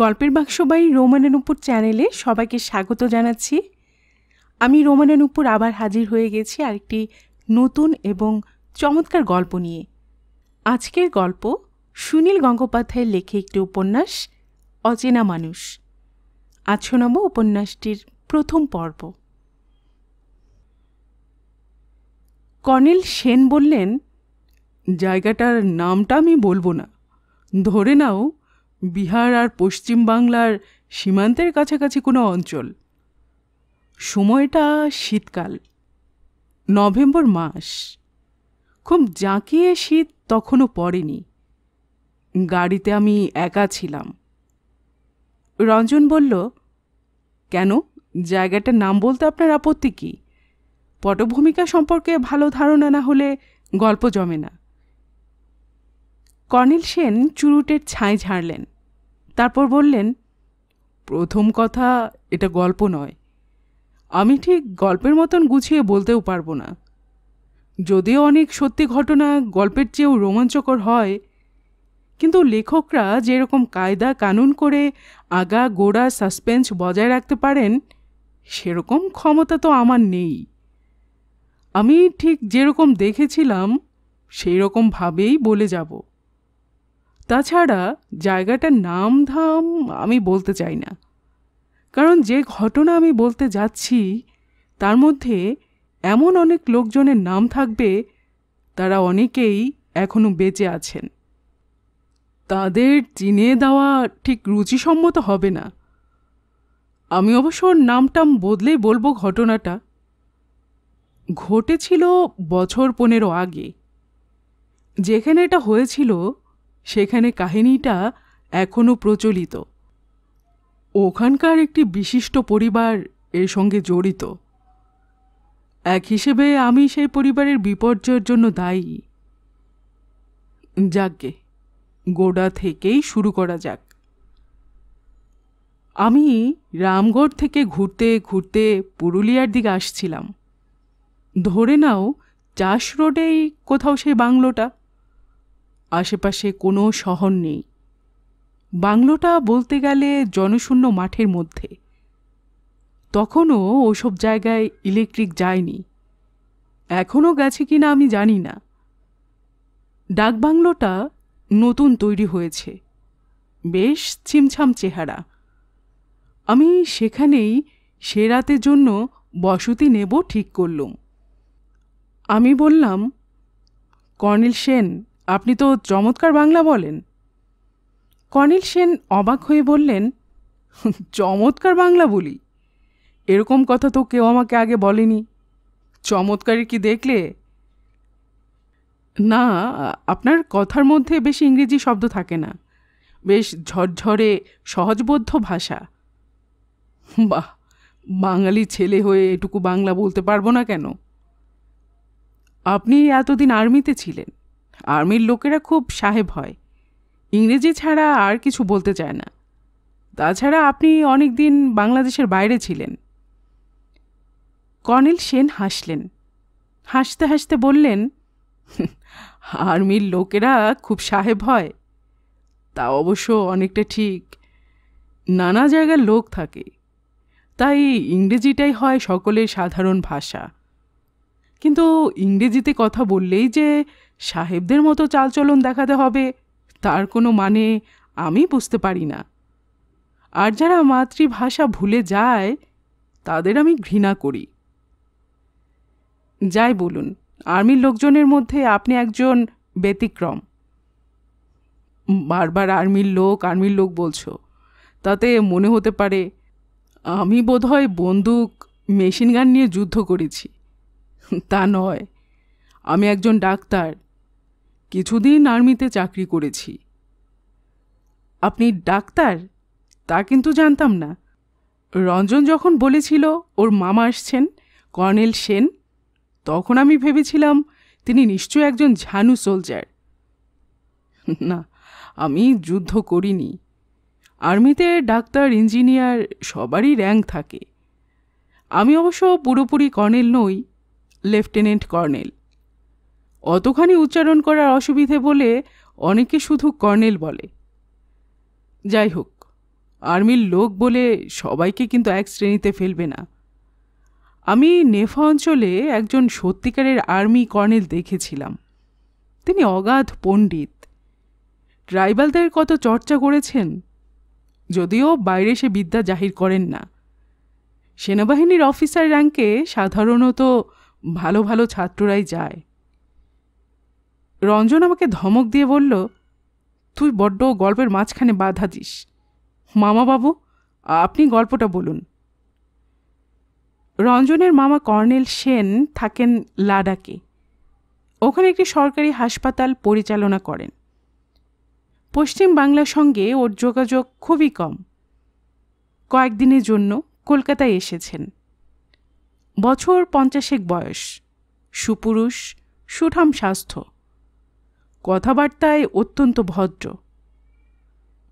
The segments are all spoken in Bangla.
গল্পের বাক্স রোমানের উপর চ্যানেলে সবাইকে স্বাগত জানাচ্ছি আমি উপর আবার হাজির হয়ে গেছি আরেকটি নতুন এবং চমৎকার গল্প নিয়ে আজকের গল্প সুনীল গঙ্গোপাধ্যায়ের লেখে একটি উপন্যাস অচেনা মানুষ আছনম উপন্যাসটির প্রথম পর্ব কর্নেল সেন বললেন জায়গাটার নামটা আমি বলবো না ধরে নাও বিহার আর পশ্চিমবাংলার সীমান্তের কাছাকাছি কোনো অঞ্চল সময়টা শীতকাল নভেম্বর মাস খুব জাঁকিয়ে শীত তখনও পড়েনি গাড়িতে আমি একা ছিলাম রঞ্জন বলল কেন জায়গাটার নাম বলতে আপনার আপত্তি কি পটভূমিকা সম্পর্কে ভালো ধারণা না হলে গল্প জমে না কর্নেল সেন চুরুটের ছাই ঝাড়লেন তারপর বললেন প্রথম কথা এটা গল্প নয় আমি ঠিক গল্পের মতন গুছিয়ে বলতেও পারবো না যদিও অনেক সত্যি ঘটনা গল্পের চেয়েও রোমাঞ্চকর হয় কিন্তু লেখকরা যেরকম কায়দা কানুন করে আগা গোড়া সাসপেন্স বজায় রাখতে পারেন সেরকম ক্ষমতা তো আমার নেই আমি ঠিক যেরকম দেখেছিলাম সেই রকমভাবেই বলে যাব তাছাড়া জায়গাটার নাম ধাম আমি বলতে চাই না কারণ যে ঘটনা আমি বলতে যাচ্ছি তার মধ্যে এমন অনেক লোকজনের নাম থাকবে তারা অনেকেই এখনও বেঁচে আছেন তাদের চিনে দেওয়া ঠিক রুচিসম্মত হবে না আমি অবশ্য নামটাম বদলেই বলবো ঘটনাটা ঘটেছিল বছর পনেরো আগে যেখানে এটা হয়েছিল সেখানে কাহিনীটা এখনও প্রচলিত ওখানকার একটি বিশিষ্ট পরিবার এর সঙ্গে জড়িত এক হিসেবে আমি সেই পরিবারের বিপর্যয়ের জন্য দায়ী যাকগে গোড়া থেকেই শুরু করা যাক আমি রামগড় থেকে ঘুরতে ঘুরতে পুরুলিয়ার দিকে আসছিলাম ধরে নাও চাষ রোডেই কোথাও সেই বাংলোটা আশেপাশে কোনো শহর নেই বাংলোটা বলতে গেলে জনশূন্য মাঠের মধ্যে তখনও ওসব জায়গায় ইলেকট্রিক যায়নি এখনও গেছে কি না আমি জানি না ডাকবাংলোটা নতুন তৈরি হয়েছে বেশ ছিমছাম চেহারা আমি সেখানেই সে রাতের জন্য বসতি নেব ঠিক করলুম আমি বললাম কর্নেল সেন আপনি তো চমৎকার বাংলা বলেন কনিল সেন অবাক হয়ে বললেন চমৎকার বাংলা বলি এরকম কথা তো কেউ আমাকে আগে বলেনি চমৎকারই কি দেখলে না আপনার কথার মধ্যে বেশি ইংরেজি শব্দ থাকে না বেশ ঝরঝরে সহজবোধ্য ভাষা বাহ বাঙালি ছেলে হয়ে এটুকু বাংলা বলতে পারবো না কেন আপনি এতদিন আর্মিতে ছিলেন আর্মির লোকেরা খুব সাহেব হয় ইংরেজি ছাড়া আর কিছু বলতে চায় না তাছাড়া আপনি অনেক দিন বাংলাদেশের বাইরে ছিলেন কর্নেল সেন হাসলেন হাসতে হাসতে বললেন আর্মির লোকেরা খুব সাহেব হয় তা অবশ্য অনেকটা ঠিক নানা জায়গার লোক থাকে তাই ইংরেজিটাই হয় সকলের সাধারণ ভাষা কিন্তু ইংরেজিতে কথা বললেই যে সাহেবদের মতো চালচলন দেখাতে হবে তার কোনো মানে আমি বুঝতে পারি না আর যারা মাতৃভাষা ভুলে যায় তাদের আমি ঘৃণা করি যাই বলুন আর্মির লোকজনের মধ্যে আপনি একজন ব্যতিক্রম বারবার আর্মির লোক আর্মির লোক বলছো তাতে মনে হতে পারে আমি বোধহয় বন্দুক মেশিন গান নিয়ে যুদ্ধ করেছি তা নয় আমি একজন ডাক্তার কিছুদিন আর্মিতে চাকরি করেছি আপনি ডাক্তার তা কিন্তু জানতাম না রঞ্জন যখন বলেছিল ওর মামা আসছেন কর্নেল সেন তখন আমি ভেবেছিলাম তিনি নিশ্চয়ই একজন ঝানু সোলজার না আমি যুদ্ধ করিনি আর্মিতে ডাক্তার ইঞ্জিনিয়ার সবারই র্যাঙ্ক থাকে আমি অবশ্য পুরোপুরি কর্নেল নই লেফটেন্যান্ট কর্নেল অতখানি উচ্চারণ করার অসুবিধে বলে অনেকে শুধু কর্নেল বলে যাই হোক আর্মির লোক বলে সবাইকে কিন্তু এক শ্রেণীতে ফেলবে না আমি নেফা অঞ্চলে একজন সত্যিকারের আর্মি কর্নেল দেখেছিলাম তিনি অগাধ পণ্ডিত ট্রাইবালদের কত চর্চা করেছেন যদিও বাইরে সে বিদ্যা জাহির করেন না সেনাবাহিনীর অফিসার র্যাঙ্কে সাধারণত ভালো ভালো ছাত্ররাই যায় রঞ্জন আমাকে ধমক দিয়ে বলল তুই বড্ড গল্পের মাঝখানে বাধা দিস মামা বাবু আপনি গল্পটা বলুন রঞ্জনের মামা কর্নেল সেন থাকেন লাডাকে ওখানে একটি সরকারি হাসপাতাল পরিচালনা করেন পশ্চিম বাংলার সঙ্গে ওর যোগাযোগ খুবই কম কয়েকদিনের জন্য কলকাতায় এসেছেন বছর পঞ্চাশেক বয়স সুপুরুষ সুঠাম স্বাস্থ্য কথাবার্তায় অত্যন্ত ভদ্র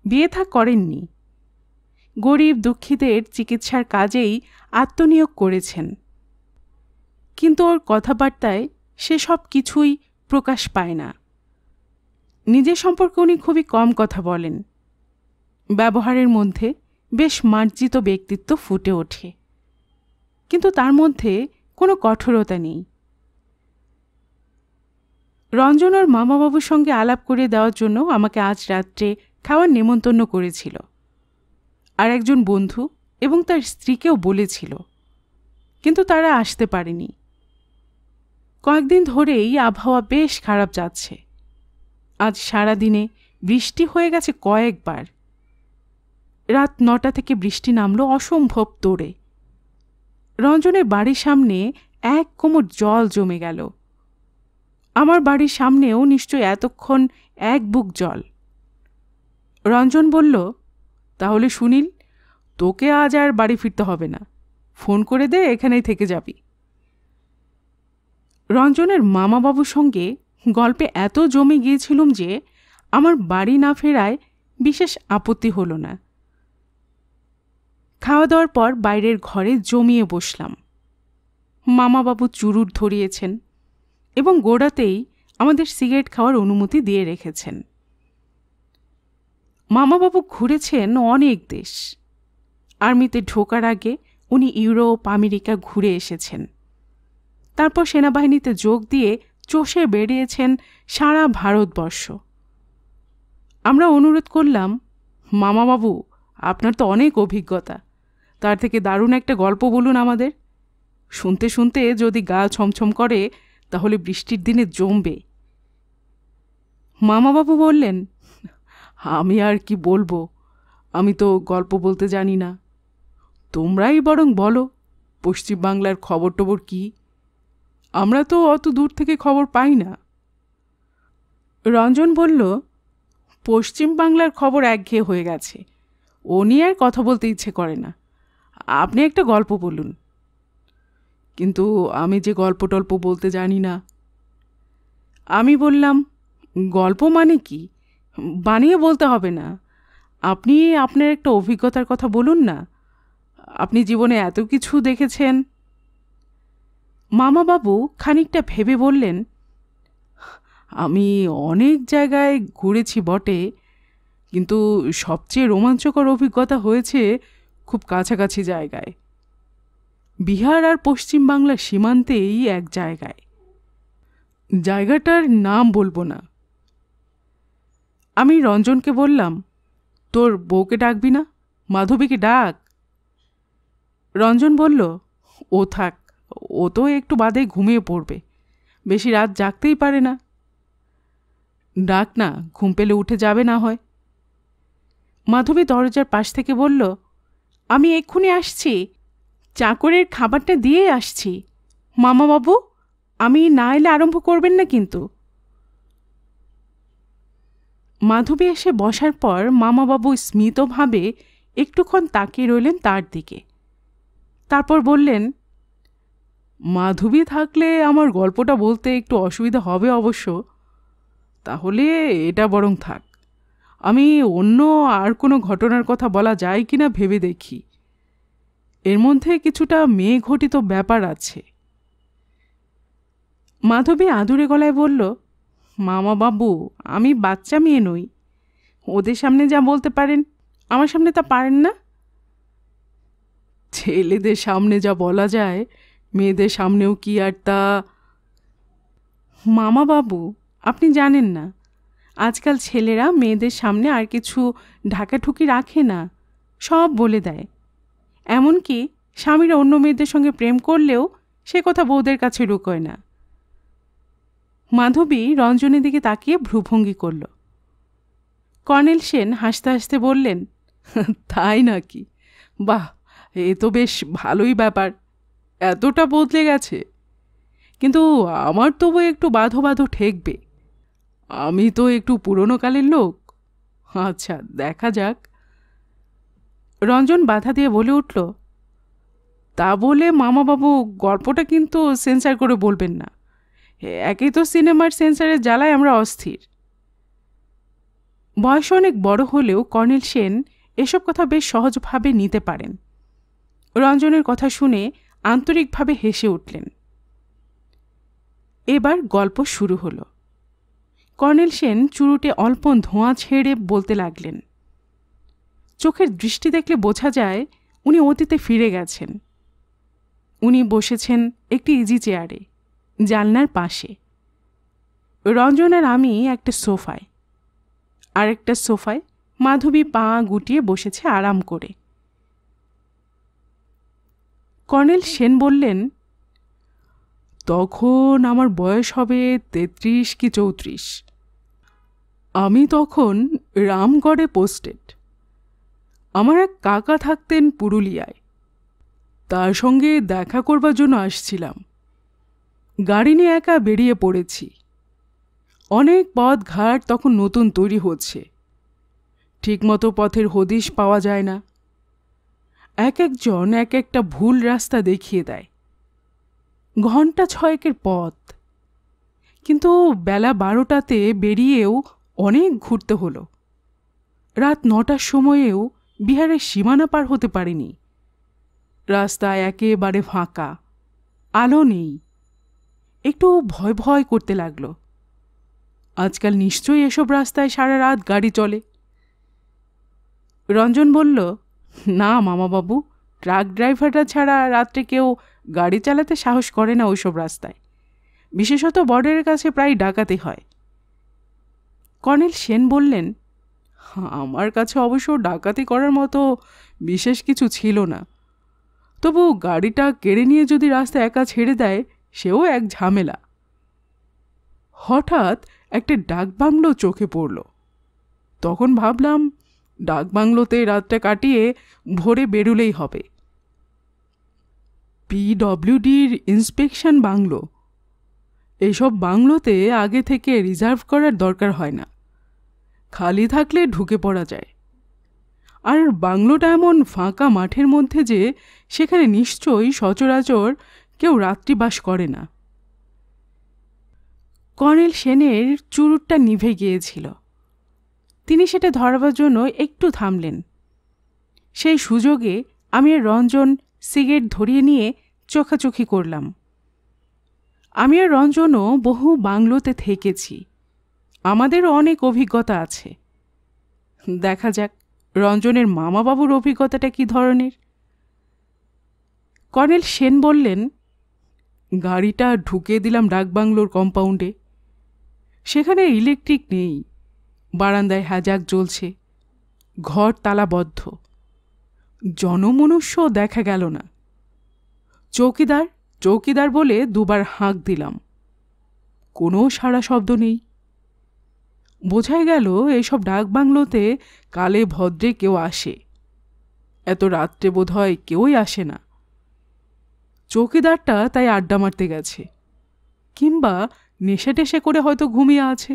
বিয়ে থা করেননি গরিব দুঃখীদের চিকিৎসার কাজেই আত্মনিয়োগ করেছেন কিন্তু ওর কথাবার্তায় সে সব কিছুই প্রকাশ পায় না নিজের সম্পর্কে উনি খুবই কম কথা বলেন ব্যবহারের মধ্যে বেশ মার্জিত ব্যক্তিত্ব ফুটে ওঠে কিন্তু তার মধ্যে কোনো কঠোরতা নেই রঞ্জন ওর মামাবাবুর সঙ্গে আলাপ করে দেওয়ার জন্য আমাকে আজ রাত্রে খাওয়ার নেমন্তন্ন করেছিল আর একজন বন্ধু এবং তার স্ত্রীকেও বলেছিল কিন্তু তারা আসতে পারেনি কয়েকদিন ধরেই আবহাওয়া বেশ খারাপ যাচ্ছে আজ সারা দিনে বৃষ্টি হয়ে গেছে কয়েকবার রাত নটা থেকে বৃষ্টি নামল অসম্ভব তোড়ে রঞ্জনের বাড়ির সামনে এক কোমর জল জমে গেল আমার বাড়ির সামনেও নিশ্চয় এতক্ষণ এক বুক জল রঞ্জন বলল তাহলে সুনীল তোকে আজ আর বাড়ি ফিরতে হবে না ফোন করে দে এখানেই থেকে যাবি রঞ্জনের মামাবাবুর সঙ্গে গল্পে এত জমে গিয়েছিলুম যে আমার বাড়ি না ফেরায় বিশেষ আপত্তি হল না খাওয়া দাওয়ার পর বাইরের ঘরে জমিয়ে বসলাম মামাবাবু চুরুট ধরিয়েছেন এবং গোড়াতেই আমাদের সিগারেট খাওয়ার অনুমতি দিয়ে রেখেছেন মামাবাবু ঘুরেছেন অনেক দেশ আর্মিতে ঢোকার আগে উনি ইউরোপ আমেরিকা ঘুরে এসেছেন তারপর সেনাবাহিনীতে যোগ দিয়ে চষে বেরিয়েছেন সারা ভারতবর্ষ আমরা অনুরোধ করলাম মামাবাবু আপনার তো অনেক অভিজ্ঞতা তার থেকে দারুণ একটা গল্প বলুন আমাদের শুনতে শুনতে যদি গা ছমছম করে তাহলে বৃষ্টির দিনে জমবে মামাবাবু বললেন আমি আর কি বলবো আমি তো গল্প বলতে জানি না তোমরাই বরং বলো পশ্চিমবাংলার খবর টবর কী আমরা তো অত দূর থেকে খবর পাই না রঞ্জন বলল পশ্চিম বাংলার খবর একঘেয়ে হয়ে গেছে ও নিয়ে আর কথা বলতে ইচ্ছে করে না আপনি একটা গল্প বলুন কিন্তু আমি যে গল্প টল্প বলতে জানি না আমি বললাম গল্প মানে কি বানিয়ে বলতে হবে না আপনি আপনার একটা অভিজ্ঞতার কথা বলুন না আপনি জীবনে এত কিছু দেখেছেন মামাবাবু খানিকটা ভেবে বললেন আমি অনেক জায়গায় ঘুরেছি বটে কিন্তু সবচেয়ে রোমাঞ্চকর অভিজ্ঞতা হয়েছে খুব কাছাকাছি জায়গায় বিহার আর পশ্চিমবাংলার সীমান্তে এই এক জায়গায় জায়গাটার নাম বলবো না আমি রঞ্জনকে বললাম তোর বউকে ডাকবি না মাধবীকে ডাক রঞ্জন বলল ও থাক ও তো একটু বাদে ঘুমিয়ে পড়বে বেশি রাত জাগতেই পারে না ডাক না ঘুম পেলে উঠে যাবে না হয় মাধবী দরজার পাশ থেকে বলল আমি এক্ষুনি আসছি চাকরের খাবারটা দিয়ে আসছি মামা বাবু আমি না এলে আরম্ভ করবেন না কিন্তু মাধবী এসে বসার পর মামাবাবু স্মিতভাবে একটুক্ষণ তাকিয়ে রইলেন তার দিকে তারপর বললেন মাধবী থাকলে আমার গল্পটা বলতে একটু অসুবিধা হবে অবশ্য তাহলে এটা বরং থাক আমি অন্য আর কোনো ঘটনার কথা বলা যায় কি না ভেবে দেখি এর মধ্যে কিছুটা মেয়ে ঘটিত ব্যাপার আছে মাধবী আদুরে গলায় বলল মামা বাবু আমি বাচ্চা মেয়ে নই ওদের সামনে যা বলতে পারেন আমার সামনে তা পারেন না ছেলেদের সামনে যা বলা যায় মেয়েদের সামনেও কি আর তা মামা বাবু আপনি জানেন না আজকাল ছেলেরা মেয়েদের সামনে আর কিছু ঢাকাঠুকি রাখে না সব বলে দেয় এমনকি স্বামীরা অন্য মেয়েদের সঙ্গে প্রেম করলেও সে কথা বউদের কাছে লুকোয় না মাধবী রঞ্জনের দিকে তাকিয়ে ভ্রুভঙ্গি করল কর্নেল সেন হাসতে হাসতে বললেন তাই নাকি বাহ এ তো বেশ ভালোই ব্যাপার এতটা বদলে গেছে কিন্তু আমার তবু একটু বাধো বাধো ঠেকবে আমি তো একটু পুরনো কালের লোক আচ্ছা দেখা যাক রঞ্জন বাধা দিয়ে বলে উঠল তা বলে মামাবাবু গল্পটা কিন্তু সেন্সার করে বলবেন না একই তো সিনেমার সেন্সারের জ্বালায় আমরা অস্থির বয়স অনেক বড় হলেও কর্নেল সেন এসব কথা বেশ সহজভাবে নিতে পারেন রঞ্জনের কথা শুনে আন্তরিকভাবে হেসে উঠলেন এবার গল্প শুরু হলো কর্নেল সেন চুরুটে অল্প ধোঁয়া ছেড়ে বলতে লাগলেন চোখের দৃষ্টি দেখলে বোঝা যায় উনি অতীতে ফিরে গেছেন উনি বসেছেন একটি ইজি চেয়ারে জানলার পাশে রঞ্জন আর আমি একটা সোফায় আর একটা সোফায় মাধবী পা গুটিয়ে বসেছে আরাম করে কর্নেল সেন বললেন তখন আমার বয়স হবে তেত্রিশ কি চৌত্রিশ আমি তখন রামগড়ে পোস্টেড আমার এক কাকা থাকতেন পুরুলিয়ায় তার সঙ্গে দেখা করবার জন্য আসছিলাম গাড়ি নিয়ে একা বেরিয়ে পড়েছি অনেক পথ ঘাট তখন নতুন তৈরি হচ্ছে ঠিকমতো পথের হদিশ পাওয়া যায় না এক একজন এক একটা ভুল রাস্তা দেখিয়ে দেয় ঘন্টা ছয়েকের পথ কিন্তু বেলা বারোটাতে বেরিয়েও অনেক ঘুরতে হলো রাত নটার সময়েও বিহারের সীমানা পার হতে পারেনি রাস্তা একেবারে ফাঁকা আলো নেই একটু ভয় ভয় করতে লাগলো আজকাল নিশ্চয়ই এসব রাস্তায় সারা রাত গাড়ি চলে রঞ্জন বলল না মামাবাবু ট্রাক ড্রাইভাররা ছাড়া রাত্রে কেউ গাড়ি চালাতে সাহস করে না ওইসব রাস্তায় বিশেষত বর্ডারের কাছে প্রায় ডাকাতি হয় কর্নেল সেন বললেন আমার কাছে অবশ্য ডাকাতি করার মতো বিশেষ কিছু ছিল না তবু গাড়িটা কেড়ে নিয়ে যদি রাস্তা একা ছেড়ে দেয় সেও এক ঝামেলা হঠাৎ একটা ডাকবাংলো চোখে পড়ল তখন ভাবলাম ডাকবাংলোতে রাতটা কাটিয়ে ভোরে বেরুলেই হবে পিডব্লিউডির ইন্সপেকশন বাংলো এইসব বাংলোতে আগে থেকে রিজার্ভ করার দরকার হয় না খালি থাকলে ঢুকে পড়া যায় আর বাংলোটা এমন ফাঁকা মাঠের মধ্যে যে সেখানে নিশ্চয়ই সচরাচর কেউ রাত্রিবাস করে না কর্নেল সেনের চুরুটটা নিভে গিয়েছিল তিনি সেটা ধরবার জন্য একটু থামলেন সেই সুযোগে আমি রঞ্জন সিগারেট ধরিয়ে নিয়ে চোখাচোখি করলাম আমি আর রঞ্জনও বহু বাংলোতে থেকেছি আমাদেরও অনেক অভিজ্ঞতা আছে দেখা যাক রঞ্জনের মামাবাবুর অভিজ্ঞতাটা কি ধরনের কর্নেল সেন বললেন গাড়িটা ঢুকে দিলাম ডাকবাংলোর কম্পাউন্ডে সেখানে ইলেকট্রিক নেই বারান্দায় হাজাক জ্বলছে ঘর তালাবদ্ধ জনমনুষ্য দেখা গেল না চৌকিদার চৌকিদার বলে দুবার হাঁক দিলাম কোনো সাড়া শব্দ নেই বোঝাই গেল এইসব ডাক বাংলোতে কালে ভদ্রে কেউ আসে এত রাত্রে বোধ হয় কেউই আসে না চৌকিদারটা তাই আড্ডা মারতে গেছে কিংবা নেশে টেশে করে হয়তো ঘুমিয়ে আছে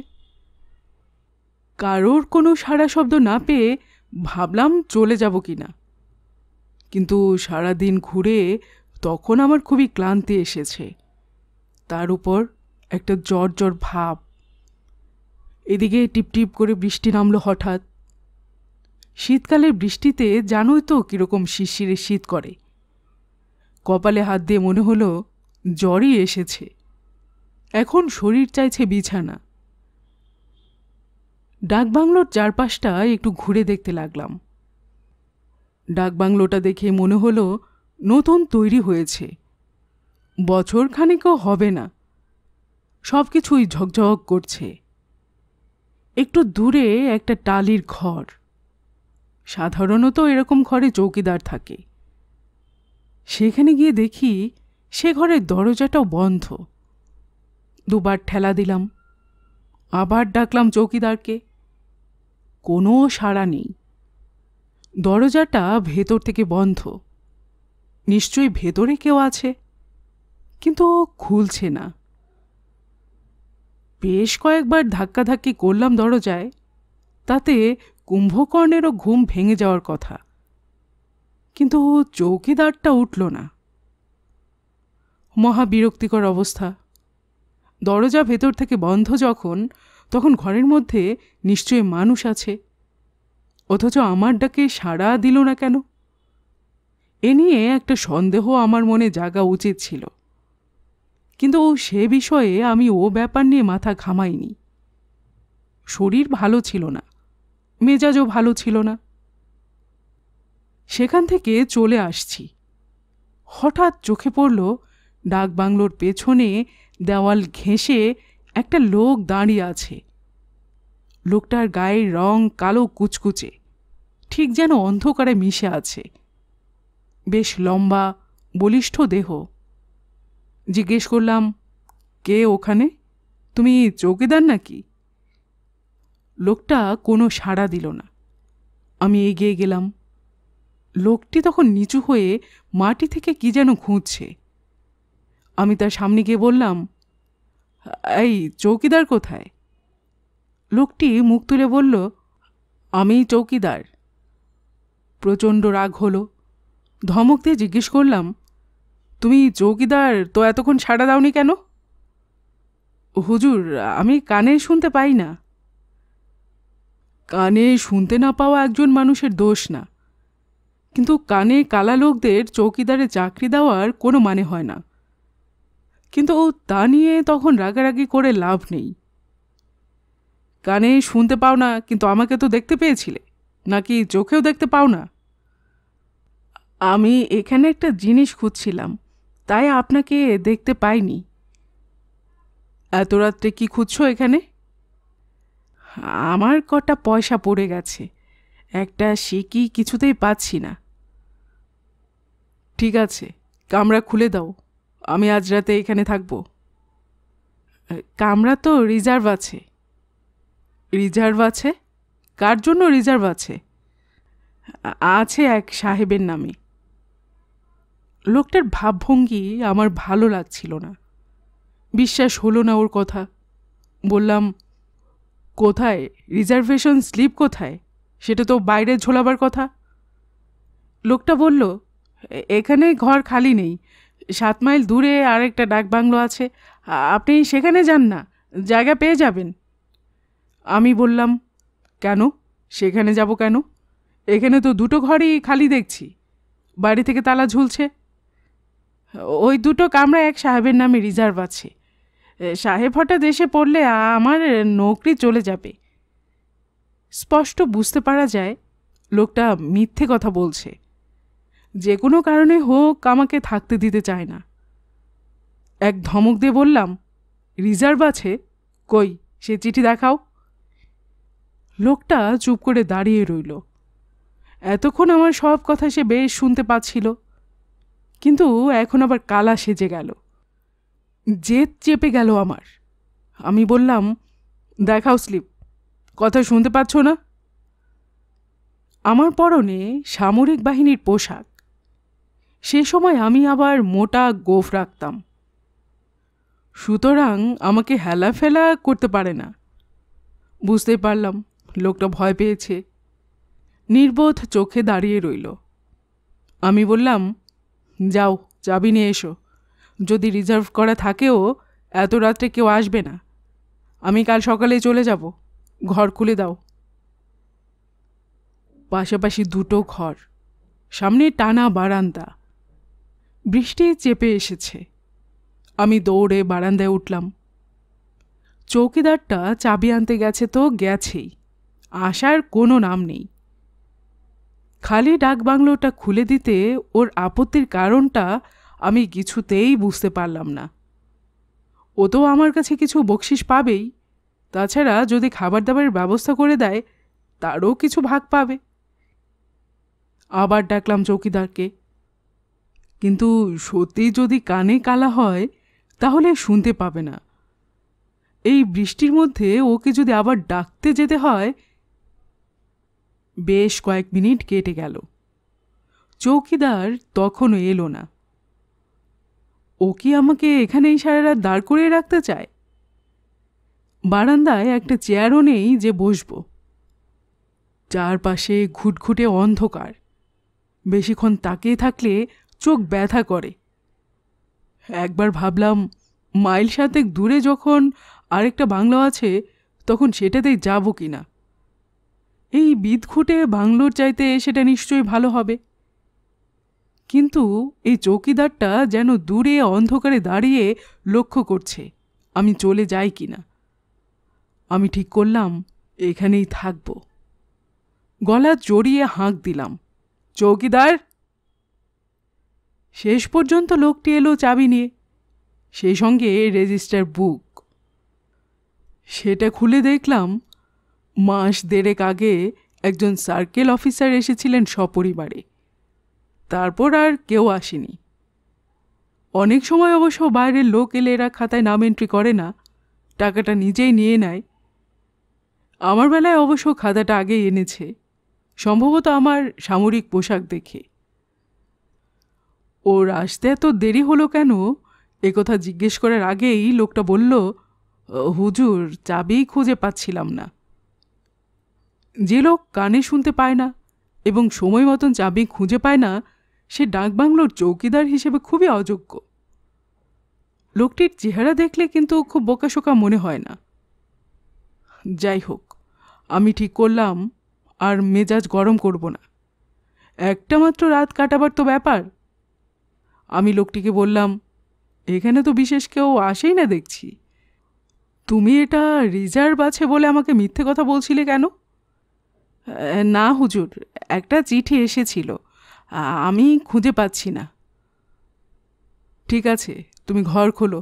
কারোর কোনো সারা শব্দ না পেয়ে ভাবলাম চলে যাব কি না কিন্তু সারা দিন ঘুরে তখন আমার খুবই ক্লান্তি এসেছে তার উপর একটা জ্বর জ্বর ভাব এদিকে টিপটিপ করে বৃষ্টি নামলো হঠাৎ শীতকালের বৃষ্টিতে জানোই তো কীরকম শিশিরে শীত করে কপালে হাত দিয়ে মনে হলো জ্বরই এসেছে এখন শরীর চাইছে বিছানা ডাকবাংলোর চারপাশটা একটু ঘুরে দেখতে লাগলাম ডাকবাংলোটা দেখে মনে হলো নতুন তৈরি হয়েছে বছরখানেকও হবে না সব কিছুই ঝকঝক করছে একটু দূরে একটা টালির ঘর সাধারণত এরকম ঘরে চৌকিদার থাকে সেখানে গিয়ে দেখি সে ঘরের দরজাটাও বন্ধ দুবার ঠেলা দিলাম আবার ডাকলাম চৌকিদারকে কোনো সাড়া নেই দরজাটা ভেতর থেকে বন্ধ নিশ্চয়ই ভেতরে কেউ আছে কিন্তু খুলছে না বেশ কয়েকবার ধাক্কাধাক্কি করলাম দরজায় তাতে কুম্ভকর্ণেরও ঘুম ভেঙে যাওয়ার কথা কিন্তু চৌকিদারটা উঠল না মহা বিরক্তিকর অবস্থা দরজা ভেতর থেকে বন্ধ যখন তখন ঘরের মধ্যে নিশ্চয়ই মানুষ আছে অথচ আমার ডাকে সাড়া দিল না কেন এ নিয়ে একটা সন্দেহ আমার মনে জাগা উচিত ছিল কিন্তু সে বিষয়ে আমি ও ব্যাপার নিয়ে মাথা ঘামাইনি শরীর ভালো ছিল না মেজাজও ভালো ছিল না সেখান থেকে চলে আসছি হঠাৎ চোখে পড়ল ডাকবাংলোর পেছনে দেওয়াল ঘেঁষে একটা লোক দাঁড়িয়ে আছে লোকটার গায়ের রং কালো কুচকুচে ঠিক যেন অন্ধকারে মিশে আছে বেশ লম্বা বলিষ্ঠ দেহ জিজ্ঞেস করলাম কে ওখানে তুমি চৌকিদার নাকি লোকটা কোনো সাড়া দিল না আমি এগিয়ে গেলাম লোকটি তখন নিচু হয়ে মাটি থেকে কি যেন খুঁজছে আমি তার সামনে গিয়ে বললাম এই চৌকিদার কোথায় লোকটি মুখ তুলে বলল আমি চৌকিদার প্রচণ্ড রাগ হলো ধমক দিয়ে জিজ্ঞেস করলাম তুমি চৌকিদার তো এতক্ষণ সাড়া দাওনি কেন হুজুর আমি কানে শুনতে পাই না কানে শুনতে না পাওয়া একজন মানুষের দোষ না কিন্তু কানে কালা লোকদের চৌকিদারে চাকরি দেওয়ার কোনো মানে হয় না কিন্তু তা নিয়ে তখন রাগারাগি করে লাভ নেই কানে শুনতে পাও না কিন্তু আমাকে তো দেখতে পেয়েছিলে নাকি চোখেও দেখতে পাও না আমি এখানে একটা জিনিস খুঁজছিলাম তাই আপনাকে দেখতে পাইনি এত রাত্রে কি খুঁজছো এখানে আমার কটা পয়সা পড়ে গেছে একটা সিকি কিছুতেই পাচ্ছি না ঠিক আছে কামরা খুলে দাও আমি আজ রাতে এখানে থাকবো কামরা তো রিজার্ভ আছে রিজার্ভ আছে কার জন্য রিজার্ভ আছে আছে এক সাহেবের নামে লোকটার ভাবভঙ্গি আমার ভালো লাগছিল না বিশ্বাস হলো না ওর কথা বললাম কোথায় রিজার্ভেশন স্লিপ কোথায় সেটা তো বাইরে ঝোলাবার কথা লোকটা বলল এখানে ঘর খালি নেই সাত মাইল দূরে আরেকটা ডাক বাংলো আছে আপনি সেখানে যান না জায়গা পেয়ে যাবেন আমি বললাম কেন সেখানে যাব কেন এখানে তো দুটো ঘরই খালি দেখছি বাড়ি থেকে তালা ঝুলছে ওই দুটো কামরা এক সাহেবের নামে রিজার্ভ আছে সাহেব হঠাৎ এসে পড়লে আমার নৌকরি চলে যাবে স্পষ্ট বুঝতে পারা যায় লোকটা মিথ্যে কথা বলছে যে কোনো কারণে হোক আমাকে থাকতে দিতে চায় না এক ধমক দিয়ে বললাম রিজার্ভ আছে কই সে চিঠি দেখাও লোকটা চুপ করে দাঁড়িয়ে রইল এতক্ষণ আমার সব কথা সে বেশ শুনতে পাচ্ছিল কিন্তু এখন আবার কালা সেজে গেল জেদ চেপে গেল আমার আমি বললাম দেখাও স্লিপ কথা শুনতে পাচ্ছ না আমার পরনে সামরিক বাহিনীর পোশাক সে সময় আমি আবার মোটা গোফ রাখতাম সুতরাং আমাকে হেলাফেলা করতে পারে না বুঝতে পারলাম লোকটা ভয় পেয়েছে নির্বোধ চোখে দাঁড়িয়ে রইল আমি বললাম যাও চাবি নিয়ে এসো যদি রিজার্ভ করা থাকেও এত রাত্রে কেউ আসবে না আমি কাল সকালে চলে যাব ঘর খুলে দাও পাশাপাশি দুটো ঘর সামনে টানা বারান্দা বৃষ্টি চেপে এসেছে আমি দৌড়ে বারান্দায় উঠলাম চৌকিদারটা চাবি আনতে গেছে তো গেছেই আসার কোনো নাম নেই খালি ডাকবাংলোটা খুলে দিতে ওর আপত্তির কারণটা আমি কিছুতেই বুঝতে পারলাম না ও তো আমার কাছে কিছু বকশিস পাবেই তাছাড়া যদি খাবার দাবারের ব্যবস্থা করে দেয় তারও কিছু ভাগ পাবে আবার ডাকলাম চৌকিদারকে কিন্তু সত্যি যদি কানে কালা হয় তাহলে শুনতে পাবে না এই বৃষ্টির মধ্যে ওকে যদি আবার ডাকতে যেতে হয় বেশ কয়েক মিনিট কেটে গেল চৌকিদার তখনও এলো না ও কি আমাকে এখানেই সারা রাত দাঁড় করিয়ে রাখতে চায় বারান্দায় একটা চেয়ারও নেই যে বসব চারপাশে ঘুটঘুটে অন্ধকার বেশিক্ষণ তাকিয়ে থাকলে চোখ ব্যথা করে একবার ভাবলাম মাইল সাতেক দূরে যখন আরেকটা বাংলো আছে তখন সেটাতেই যাব কি না এই বিদঘুটে বাংলোর চাইতে সেটা নিশ্চয়ই ভালো হবে কিন্তু এই চৌকিদারটা যেন দূরে অন্ধকারে দাঁড়িয়ে লক্ষ্য করছে আমি চলে যাই কি না আমি ঠিক করলাম এখানেই থাকব গলা জড়িয়ে হাঁক দিলাম চৌকিদার শেষ পর্যন্ত লোকটি এলো চাবি নিয়ে সেই সঙ্গে রেজিস্টার বুক সেটা খুলে দেখলাম মাস দেড়েক আগে একজন সার্কেল অফিসার এসেছিলেন সপরিবারে তারপর আর কেউ আসেনি অনেক সময় অবশ্য বাইরের লোক এলে এরা খাতায় নাম এন্ট্রি করে না টাকাটা নিজেই নিয়ে নেয় আমার বেলায় অবশ্য খাতাটা আগে এনেছে সম্ভবত আমার সামরিক পোশাক দেখে ওর আসতে এত দেরি হলো কেন একথা জিজ্ঞেস করার আগেই লোকটা বলল হুজুর চাবি খুঁজে পাচ্ছিলাম না যে লোক কানে শুনতে পায় না এবং সময় মতন চাবি খুঁজে পায় না সে ডাকবাংলোর চৌকিদার হিসেবে খুবই অযোগ্য লোকটির চেহারা দেখলে কিন্তু খুব বোকাশোকা মনে হয় না যাই হোক আমি ঠিক করলাম আর মেজাজ গরম করব না একটা মাত্র রাত কাটাবার তো ব্যাপার আমি লোকটিকে বললাম এখানে তো বিশেষ কেউ আসেই না দেখছি তুমি এটা রিজার্ভ আছে বলে আমাকে মিথ্যে কথা বলছিলে কেন না হুজুর একটা চিঠি এসেছিল আমি খুঁজে পাচ্ছি না ঠিক আছে তুমি ঘর খোলো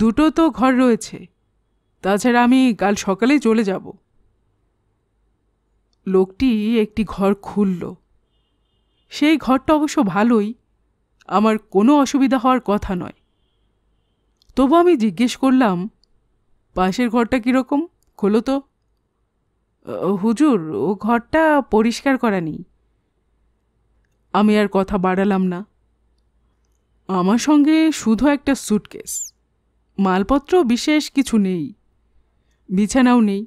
দুটো তো ঘর রয়েছে তাছাড়া আমি কাল সকালে চলে যাব লোকটি একটি ঘর খুলল সেই ঘরটা অবশ্য ভালোই আমার কোনো অসুবিধা হওয়ার কথা নয় তবু আমি জিজ্ঞেস করলাম পাশের ঘরটা কীরকম খোলো তো হুজুর ও ঘরটা পরিষ্কার করা নেই আমি আর কথা বাড়ালাম না আমার সঙ্গে শুধু একটা সুটকেস মালপত্র বিশেষ কিছু নেই বিছানাও নেই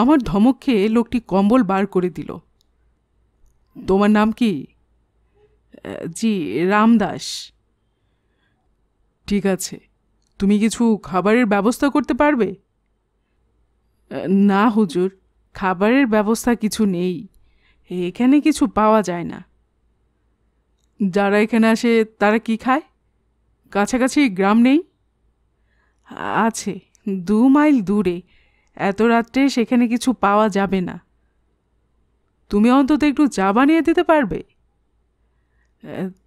আমার ধমক খেয়ে লোকটি কম্বল বার করে দিল তোমার নাম কি জি রামদাস ঠিক আছে তুমি কিছু খাবারের ব্যবস্থা করতে পারবে না হুজুর খাবারের ব্যবস্থা কিছু নেই এখানে কিছু পাওয়া যায় না যারা এখানে আসে তারা কি খায় কাছাকাছি গ্রাম নেই আছে দু মাইল দূরে এত রাত্রে সেখানে কিছু পাওয়া যাবে না তুমি অন্তত একটু চা বানিয়ে দিতে পারবে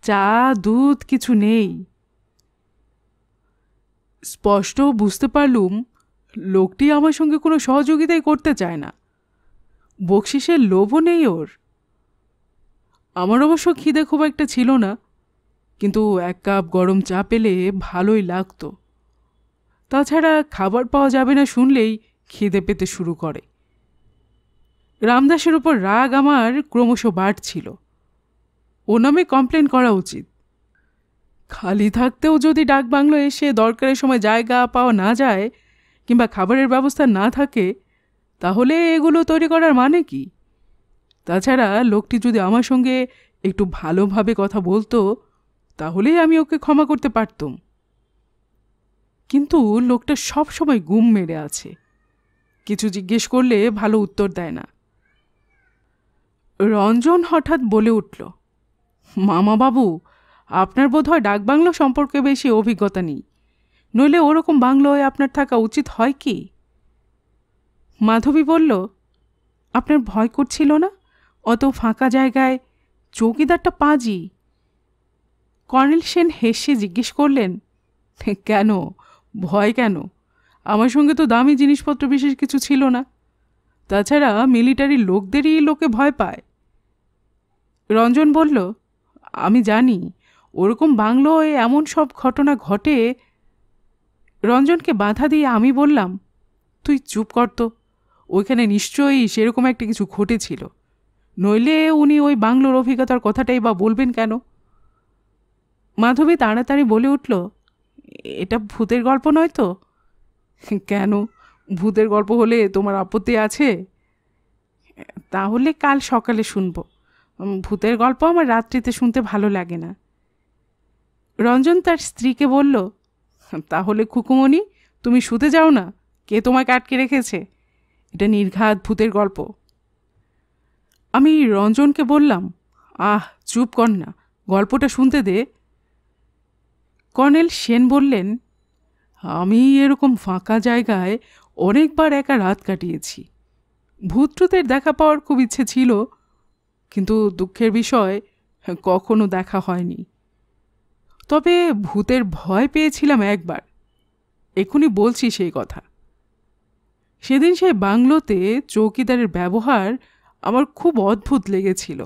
চা দুধ কিছু নেই স্পষ্ট বুঝতে পারলুম লোকটি আমার সঙ্গে কোনো সহযোগিতাই করতে চায় না বকশিসের লোভও নেই ওর আমার অবশ্য খিদে খুব একটা ছিল না কিন্তু এক কাপ গরম চা পেলে ভালোই লাগতো তাছাড়া খাবার পাওয়া যাবে না শুনলেই খিদে পেতে শুরু করে রামদাসের ওপর রাগ আমার ক্রমশ বাড়ছিল ও নামে কমপ্লেন করা উচিত খালি থাকতেও যদি ডাকবাংলো এসে দরকারের সময় জায়গা পাওয়া না যায় কিংবা খাবারের ব্যবস্থা না থাকে তাহলে এগুলো তৈরি করার মানে কি তাছাড়া লোকটি যদি আমার সঙ্গে একটু ভালোভাবে কথা বলতো তাহলেই আমি ওকে ক্ষমা করতে পারতাম কিন্তু লোকটা সব সময় গুম মেরে আছে কিছু জিজ্ঞেস করলে ভালো উত্তর দেয় না রঞ্জন হঠাৎ বলে উঠল মামা বাবু আপনার বোধহয় ডাকবাংলো সম্পর্কে বেশি অভিজ্ঞতা নেই নইলে ওরকম বাংলোয় আপনার থাকা উচিত হয় কি মাধবী বলল আপনার ভয় করছিল না অত ফাঁকা জায়গায় চৌকিদারটা পাজি কর্নেল সেন হেসে জিজ্ঞেস করলেন কেন ভয় কেন আমার সঙ্গে তো দামি জিনিসপত্র বিশেষ কিছু ছিল না তাছাড়া মিলিটারি লোকদেরই লোকে ভয় পায় রঞ্জন বলল আমি জানি ওরকম বাংলোয় এমন সব ঘটনা ঘটে রঞ্জনকে বাধা দিয়ে আমি বললাম তুই চুপ কর তো ওইখানে নিশ্চয়ই সেরকম একটা কিছু ঘটেছিল নইলে উনি ওই বাংলোর অভিজ্ঞতার কথাটাই বা বলবেন কেন মাধবী তাড়াতাড়ি বলে উঠল এটা ভূতের গল্প নয় তো কেন ভূতের গল্প হলে তোমার আপত্তি আছে তাহলে কাল সকালে শুনব ভূতের গল্প আমার রাত্রিতে শুনতে ভালো লাগে না রঞ্জন তার স্ত্রীকে বলল তাহলে খুকুমণি তুমি শুতে যাও না কে তোমাকে আটকে রেখেছে এটা নির্ঘাত ভূতের গল্প আমি রঞ্জনকে বললাম আহ চুপ কর না গল্পটা শুনতে দে কর্নেল সেন বললেন আমি এরকম ফাঁকা জায়গায় অনেকবার একা রাত কাটিয়েছি ভূতটুতের দেখা পাওয়ার খুব ইচ্ছে ছিল কিন্তু দুঃখের বিষয় কখনো দেখা হয়নি তবে ভূতের ভয় পেয়েছিলাম একবার এখনই বলছি সেই কথা সেদিন সেই বাংলোতে চৌকিদারের ব্যবহার আমার খুব অদ্ভুত লেগেছিল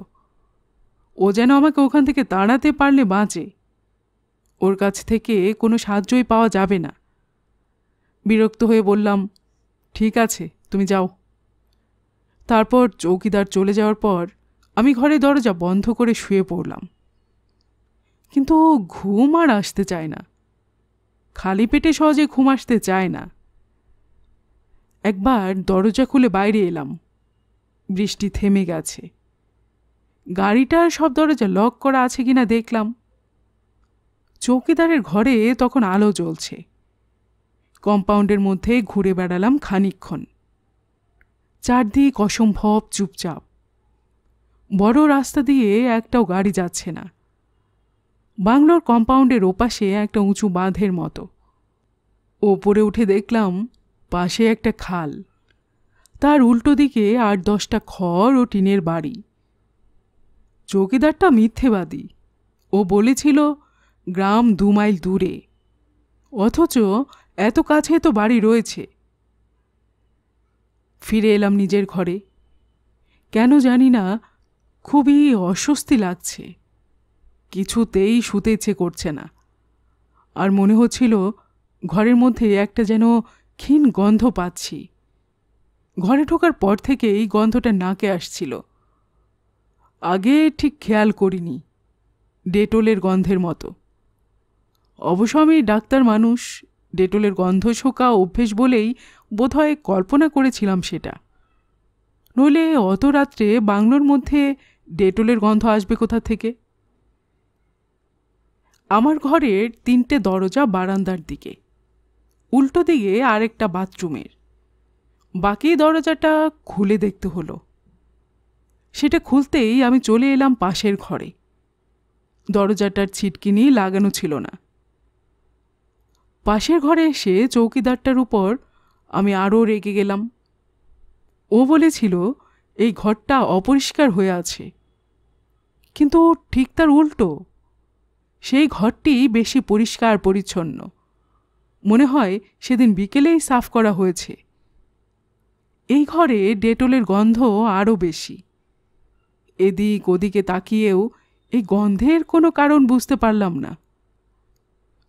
ও যেন আমাকে ওখান থেকে দাঁড়াতে পারলে বাঁচে ওর কাছ থেকে কোনো সাহায্যই পাওয়া যাবে না বিরক্ত হয়ে বললাম ঠিক আছে তুমি যাও তারপর চৌকিদার চলে যাওয়ার পর আমি ঘরে দরজা বন্ধ করে শুয়ে পড়লাম কিন্তু ঘুম আর আসতে চায় না খালি পেটে সহজে ঘুম আসতে চায় না একবার দরজা খুলে বাইরে এলাম বৃষ্টি থেমে গেছে গাড়িটার সব দরজা লক করা আছে কিনা দেখলাম চৌকিদারের ঘরে তখন আলো জ্বলছে কম্পাউন্ডের মধ্যে ঘুরে বেড়ালাম খানিক্ষণ চারদিক অসম্ভব চুপচাপ বড় রাস্তা দিয়ে একটাও গাড়ি যাচ্ছে না বাংলোর কম্পাউন্ডের ওপাশে একটা উঁচু বাঁধের মতো ওপরে উঠে দেখলাম পাশে একটা খাল তার উল্টো দিকে আট দশটা খড় ও টিনের বাড়ি চৌকিদারটা মিথ্যেবাদী ও বলেছিল গ্রাম দু মাইল দূরে অথচ এত কাছে তো বাড়ি রয়েছে ফিরে এলাম নিজের ঘরে কেন জানি না খুবই অস্বস্তি লাগছে কিছুতেই শুতে ইচ্ছে করছে না আর মনে হচ্ছিল ঘরের মধ্যে একটা যেন ক্ষীণ গন্ধ পাচ্ছি ঘরে ঢোকার পর থেকে এই গন্ধটা নাকে আসছিল আগে ঠিক খেয়াল করিনি ডেটলের গন্ধের মতো অবশ্য আমি ডাক্তার মানুষ ডেটলের গন্ধ শোকা অভ্যেস বলেই বোধহয় কল্পনা করেছিলাম সেটা নইলে অত রাত্রে বাংলোর মধ্যে ডেটলের গন্ধ আসবে কোথা থেকে আমার ঘরের তিনটে দরজা বারান্দার দিকে উল্টো দিকে আরেকটা বাথরুমের বাকি দরজাটা খুলে দেখতে হলো সেটা খুলতেই আমি চলে এলাম পাশের ঘরে দরজাটার ছিটকিনি লাগানো ছিল না পাশের ঘরে এসে চৌকিদারটার উপর আমি আরও রেগে গেলাম ও বলেছিল এই ঘরটা অপরিষ্কার হয়ে আছে কিন্তু ঠিক তার উল্টো সেই ঘরটি বেশি পরিষ্কার পরিচ্ছন্ন মনে হয় সেদিন বিকেলেই সাফ করা হয়েছে এই ঘরে ডেটলের গন্ধ আরও বেশি এদিক ওদিকে তাকিয়েও এই গন্ধের কোনো কারণ বুঝতে পারলাম না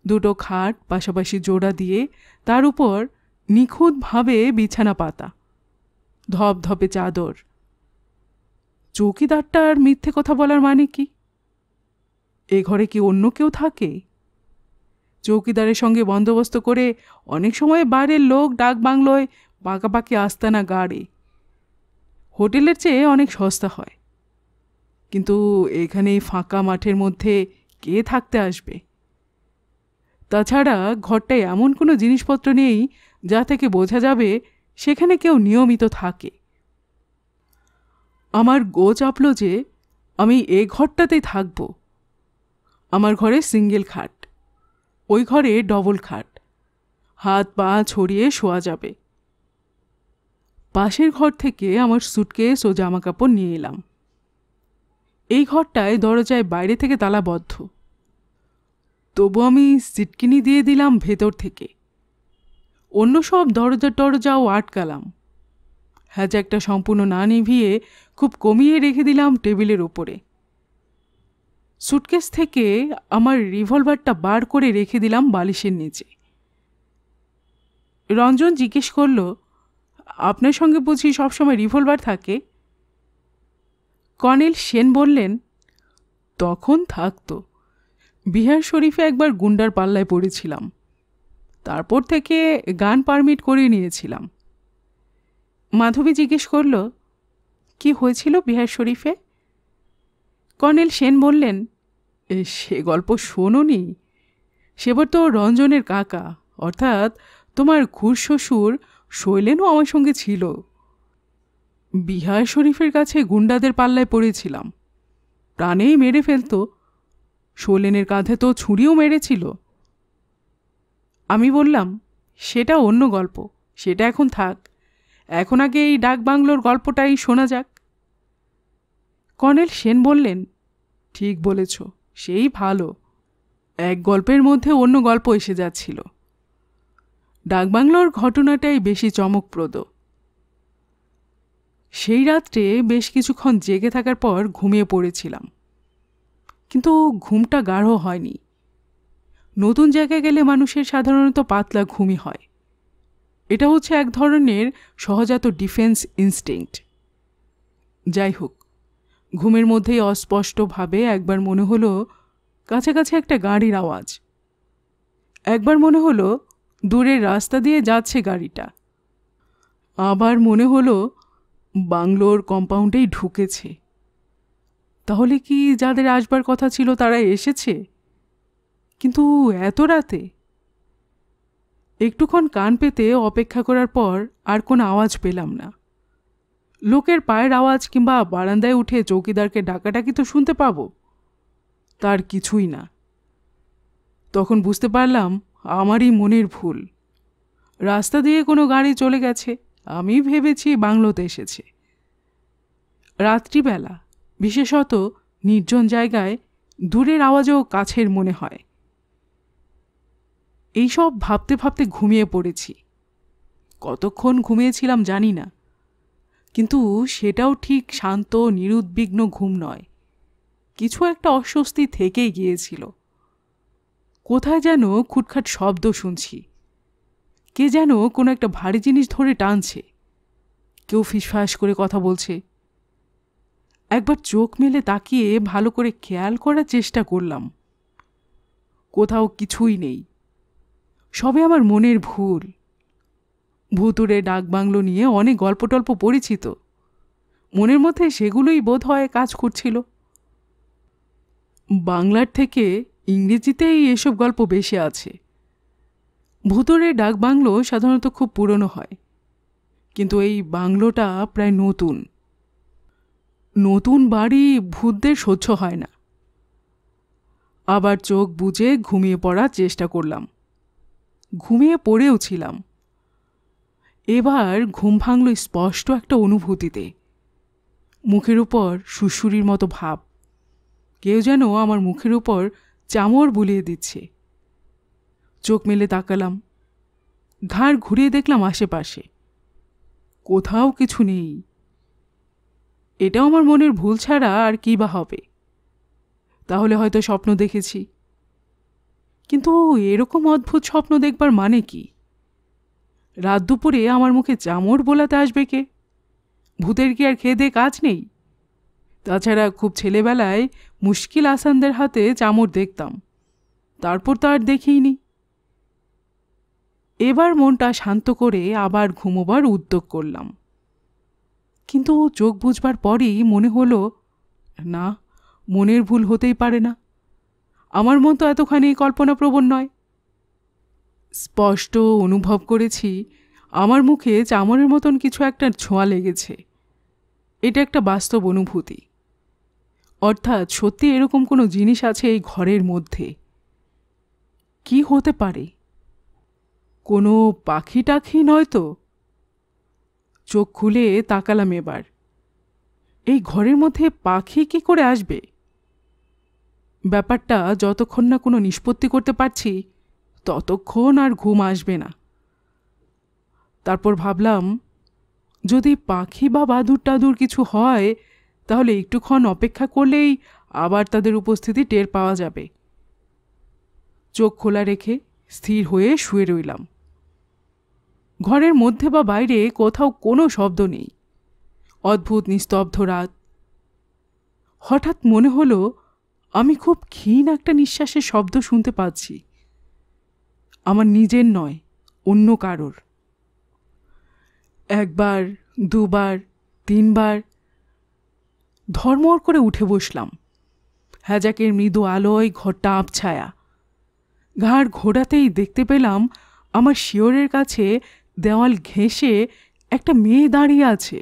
দুটো খাট পাশাপাশি জোড়া দিয়ে তার উপর নিখুঁতভাবে বিছানা পাতা ধপধপে চাদর চৌকিদারটার মিথ্যে কথা বলার মানে কি এ ঘরে কি অন্য কেউ থাকে চৌকিদারের সঙ্গে বন্দোবস্ত করে অনেক সময় বাইরের লোক ডাক বাংলোয় পাকাপাকি না গাড়ে হোটেলের চেয়ে অনেক সস্তা হয় কিন্তু এখানে ফাঁকা মাঠের মধ্যে কে থাকতে আসবে তাছাড়া ঘরটায় এমন কোনো জিনিসপত্র নেই যা থেকে বোঝা যাবে সেখানে কেউ নিয়মিত থাকে আমার গো চাপল যে আমি এ ঘরটাতেই থাকবো আমার ঘরে সিঙ্গেল খাট ওই ঘরে ডবল খাট হাত পা ছড়িয়ে শোয়া যাবে পাশের ঘর থেকে আমার সুটকেস ও জামাকাপড় নিয়ে এলাম এই ঘরটায় দরজায় বাইরে থেকে তালাবদ্ধ তবু আমি সিটকিনি দিয়ে দিলাম ভেতর থেকে অন্য সব দরজা টরজাও আটকালাম হ্যাঁ একটা সম্পূর্ণ না নিভিয়ে খুব কমিয়ে রেখে দিলাম টেবিলের ওপরে সুটকেস থেকে আমার রিভলভারটা বার করে রেখে দিলাম বালিশের নিচে রঞ্জন জিজ্ঞেস করল আপনার সঙ্গে বুঝি সবসময় রিভলভার থাকে কর্নেল সেন বললেন তখন থাকতো বিহার শরীফে একবার গুন্ডার পাল্লায় পড়েছিলাম তারপর থেকে গান পারমিট করে নিয়েছিলাম মাধবী জিজ্ঞেস করল কি হয়েছিল বিহার শরীফে কর্নেল সেন বললেন সে গল্প শোনোনি সেবার তো রঞ্জনের কাকা অর্থাৎ তোমার ঘুর শ্বশুর শৈলেনও আমার সঙ্গে ছিল বিহার শরীফের কাছে গুন্ডাদের পাল্লায় পড়েছিলাম প্রাণেই মেরে ফেলতো শৈলেনের কাঁধে তো ছুরিও মেরেছিল আমি বললাম সেটা অন্য গল্প সেটা এখন থাক এখন আগে এই ডাক বাংলোর গল্পটাই শোনা যাক কর্নেল সেন বললেন ঠিক বলেছ সেই ভালো এক গল্পের মধ্যে অন্য গল্প এসে যাচ্ছিল ডাকবাংলোর ঘটনাটাই বেশি চমকপ্রদ সেই রাত্রে বেশ কিছুক্ষণ জেগে থাকার পর ঘুমিয়ে পড়েছিলাম কিন্তু ঘুমটা গাঢ় হয়নি নতুন জায়গায় গেলে মানুষের সাধারণত পাতলা ঘুমই হয় এটা হচ্ছে এক ধরনের সহজাত ডিফেন্স ইনস্টিংক্ট যাই হোক ঘুমের মধ্যেই অস্পষ্টভাবে একবার মনে হলো কাছাকাছি একটা গাড়ির আওয়াজ একবার মনে হলো দূরের রাস্তা দিয়ে যাচ্ছে গাড়িটা আবার মনে হলো বাংলোর কম্পাউন্ডেই ঢুকেছে তাহলে কি যাদের আসবার কথা ছিল তারা এসেছে কিন্তু এত রাতে একটুক্ষণ কান পেতে অপেক্ষা করার পর আর কোনো আওয়াজ পেলাম না লোকের পায়ের আওয়াজ কিংবা বারান্দায় উঠে চৌকিদারকে ডাকাডাকি তো শুনতে পাবো তার কিছুই না তখন বুঝতে পারলাম আমারই মনের ভুল রাস্তা দিয়ে কোনো গাড়ি চলে গেছে আমি ভেবেছি বাংলোতে এসেছে রাত্রিবেলা বিশেষত নির্জন জায়গায় দূরের আওয়াজও কাছের মনে হয় এইসব ভাবতে ভাবতে ঘুমিয়ে পড়েছি কতক্ষণ ঘুমিয়েছিলাম জানি না কিন্তু সেটাও ঠিক শান্ত নিরুদ্বিগ্ন ঘুম নয় কিছু একটা অস্বস্তি থেকেই গিয়েছিল কোথায় যেন খুটখাট শব্দ শুনছি কে যেন কোনো একটা ভারী জিনিস ধরে টানছে কেউ ফিসফাস করে কথা বলছে একবার চোখ মেলে তাকিয়ে ভালো করে খেয়াল করার চেষ্টা করলাম কোথাও কিছুই নেই সবে আমার মনের ভুল ভুতুরে ডাকবাংলো নিয়ে অনেক গল্প টল্প পরিচিত মনের মধ্যে সেগুলোই বোধ হয় কাজ করছিল বাংলার থেকে ইংরেজিতেই এসব গল্প বেশি আছে ভুতুরে ডাকবাংলো সাধারণত খুব পুরনো হয় কিন্তু এই বাংলোটা প্রায় নতুন নতুন বাড়ি ভূতদের সহ্য হয় না আবার চোখ বুঝে ঘুমিয়ে পড়ার চেষ্টা করলাম ঘুমিয়ে পড়েও ছিলাম এবার ঘুম ভাঙল স্পষ্ট একটা অনুভূতিতে মুখের উপর শুশুরির মতো ভাব কেউ যেন আমার মুখের উপর চামড় বুলিয়ে দিচ্ছে চোখ মেলে তাকালাম ঘাড় ঘুরিয়ে দেখলাম আশেপাশে কোথাও কিছু নেই এটাও আমার মনের ভুল ছাড়া আর কী বা হবে তাহলে হয়তো স্বপ্ন দেখেছি কিন্তু এরকম অদ্ভুত স্বপ্ন দেখবার মানে কি রাত দুপুরে আমার মুখে চামড় বোলাতে আসবে কে ভূতের কি আর খেয়ে দিয়ে কাজ নেই তাছাড়া খুব ছেলেবেলায় মুশকিল আসানদের হাতে চামড় দেখতাম তারপর তো আর দেখিনি এবার মনটা শান্ত করে আবার ঘুমোবার উদ্যোগ করলাম কিন্তু চোখ বুঝবার পরই মনে হলো না মনের ভুল হতেই পারে না আমার মন তো এতখানি কল্পনাপ্রবণ নয় স্পষ্ট অনুভব করেছি আমার মুখে চামড়ের মতন কিছু একটা ছোঁয়া লেগেছে এটা একটা বাস্তব অনুভূতি অর্থাৎ সত্যি এরকম কোনো জিনিস আছে এই ঘরের মধ্যে কি হতে পারে কোনো পাখি টাখি নয়তো চোখ খুলে তাকালাম এবার এই ঘরের মধ্যে পাখি কি করে আসবে ব্যাপারটা যতক্ষণ না কোনো নিষ্পত্তি করতে পারছি ততক্ষণ আর ঘুম আসবে না তারপর ভাবলাম যদি পাখি বা বাদুর টাদুর কিছু হয় তাহলে একটুক্ষণ অপেক্ষা করলেই আবার তাদের উপস্থিতি টের পাওয়া যাবে চোখ খোলা রেখে স্থির হয়ে শুয়ে রইলাম ঘরের মধ্যে বা বাইরে কোথাও কোনো শব্দ নেই অদ্ভুত নিস্তব্ধ রাত হঠাৎ মনে হলো আমি খুব ক্ষীণ একটা নিঃশ্বাসের শব্দ শুনতে পাচ্ছি আমার নিজের নয় অন্য কারোর একবার দুবার তিনবার ধর্মর করে উঠে বসলাম হ্যাজাকের মৃদু আলোয় ঘরটা আবছায়া ঘাড় ঘোড়াতেই দেখতে পেলাম আমার শিওরের কাছে দেওয়াল ঘেঁষে একটা মেয়ে দাঁড়িয়ে আছে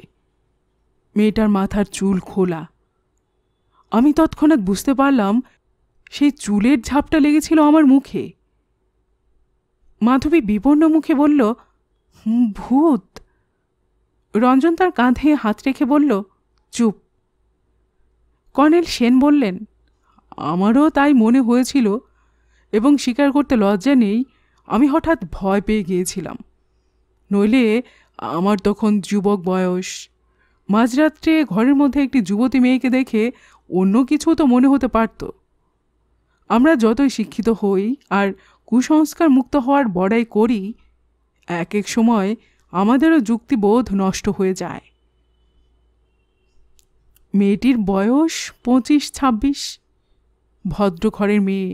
মেয়েটার মাথার চুল খোলা আমি তৎক্ষণাৎ বুঝতে পারলাম সেই চুলের ঝাপটা লেগেছিল আমার মুখে মাধবী বিপন্ন মুখে বলল ভূত রঞ্জন তার কাঁধে হাত রেখে বলল চুপ কর্নেল সেন বললেন আমারও তাই মনে হয়েছিল এবং স্বীকার করতে লজ্জা নেই আমি হঠাৎ ভয় পেয়ে গিয়েছিলাম নইলে আমার তখন যুবক বয়স মাঝরাত্রে ঘরের মধ্যে একটি যুবতী মেয়েকে দেখে অন্য কিছু তো মনে হতে পারত আমরা যতই শিক্ষিত হই আর কুসংস্কার মুক্ত হওয়ার বড়াই করি এক এক সময় আমাদেরও যুক্তিবোধ নষ্ট হয়ে যায় মেয়েটির বয়স পঁচিশ ছাব্বিশ ভদ্রঘরের মেয়ে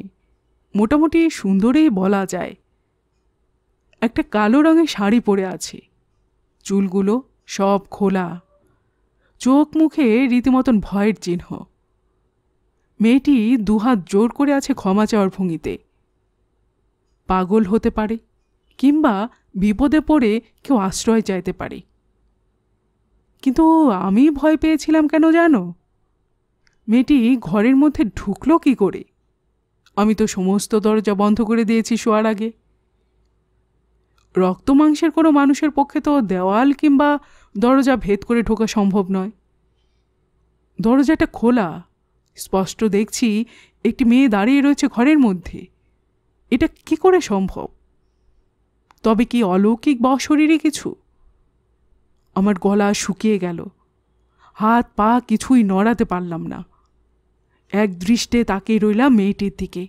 মোটামুটি সুন্দরেই বলা যায় একটা কালো রঙের শাড়ি পরে আছে চুলগুলো সব খোলা চোখ মুখে রীতিমতন ভয়ের চিহ্ন মেয়েটি দুহাত জোর করে আছে ক্ষমা চাওয়ার ভঙ্গিতে পাগল হতে পারে কিংবা বিপদে পড়ে কেউ আশ্রয় চাইতে পারে কিন্তু আমি ভয় পেয়েছিলাম কেন জানো মেয়েটি ঘরের মধ্যে ঢুকলো কি করে আমি তো সমস্ত দরজা বন্ধ করে দিয়েছি শোয়ার আগে রক্ত মাংসের কোনো মানুষের পক্ষে তো দেওয়াল কিংবা দরজা ভেদ করে ঢোকা সম্ভব নয় দরজাটা খোলা স্পষ্ট দেখছি একটি মেয়ে দাঁড়িয়ে রয়েছে ঘরের মধ্যে এটা কি করে সম্ভব তবে কি অলৌকিক বা শরীরে কিছু আমার গলা শুকিয়ে গেল হাত পা কিছুই নড়াতে পারলাম না এক দৃষ্টে তাকিয়ে রইলাম মেয়েটির দিকে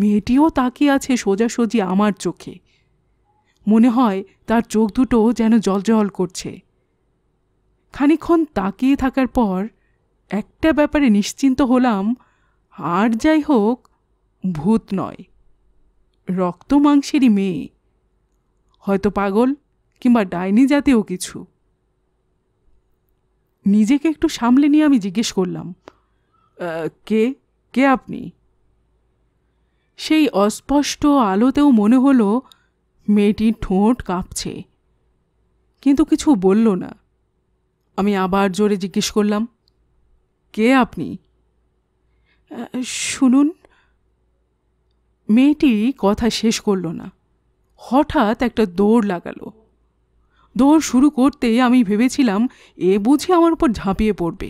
মেয়েটিও তাকিয়ে আছে সোজাসুজি আমার চোখে মনে হয় তার চোখ দুটো যেন জলজল করছে খানিক্ষণ তাকিয়ে থাকার পর একটা ব্যাপারে নিশ্চিন্ত হলাম আর যাই হোক ভূত নয় রক্ত মাংসেরই মেয়ে হয়তো পাগল কিংবা ডাইনি জাতীয় কিছু নিজেকে একটু সামলে নিয়ে আমি জিজ্ঞেস করলাম কে কে আপনি সেই অস্পষ্ট আলোতেও মনে হলো মেয়েটির ঠোঁট কাঁপছে কিন্তু কিছু বলল না আমি আবার জোরে জিজ্ঞেস করলাম কে আপনি শুনুন মেয়েটি কথা শেষ করল না হঠাৎ একটা দৌড় লাগালো দৌড় শুরু করতে আমি ভেবেছিলাম এ বুঝি আমার উপর ঝাঁপিয়ে পড়বে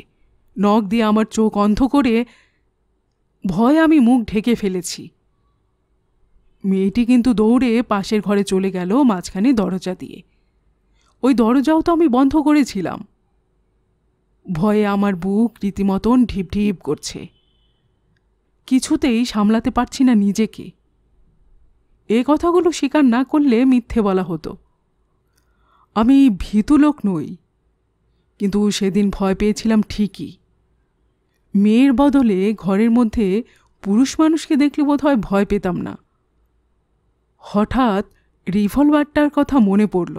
নখ দিয়ে আমার চোখ অন্ধ করে ভয় আমি মুখ ঢেকে ফেলেছি মেয়েটি কিন্তু দৌড়ে পাশের ঘরে চলে গেল মাঝখানে দরজা দিয়ে ওই দরজাও তো আমি বন্ধ করেছিলাম ভয়ে আমার বুক রীতিমতন ঢিপ ঢিপ করছে কিছুতেই সামলাতে পারছি না নিজেকে এ কথাগুলো স্বীকার না করলে মিথ্যে বলা হতো আমি ভীতু লোক নই কিন্তু সেদিন ভয় পেয়েছিলাম ঠিকই মেয়ের বদলে ঘরের মধ্যে পুরুষ মানুষকে দেখলে বোধ হয় ভয় পেতাম না হঠাৎ রিভলভারটার কথা মনে পড়ল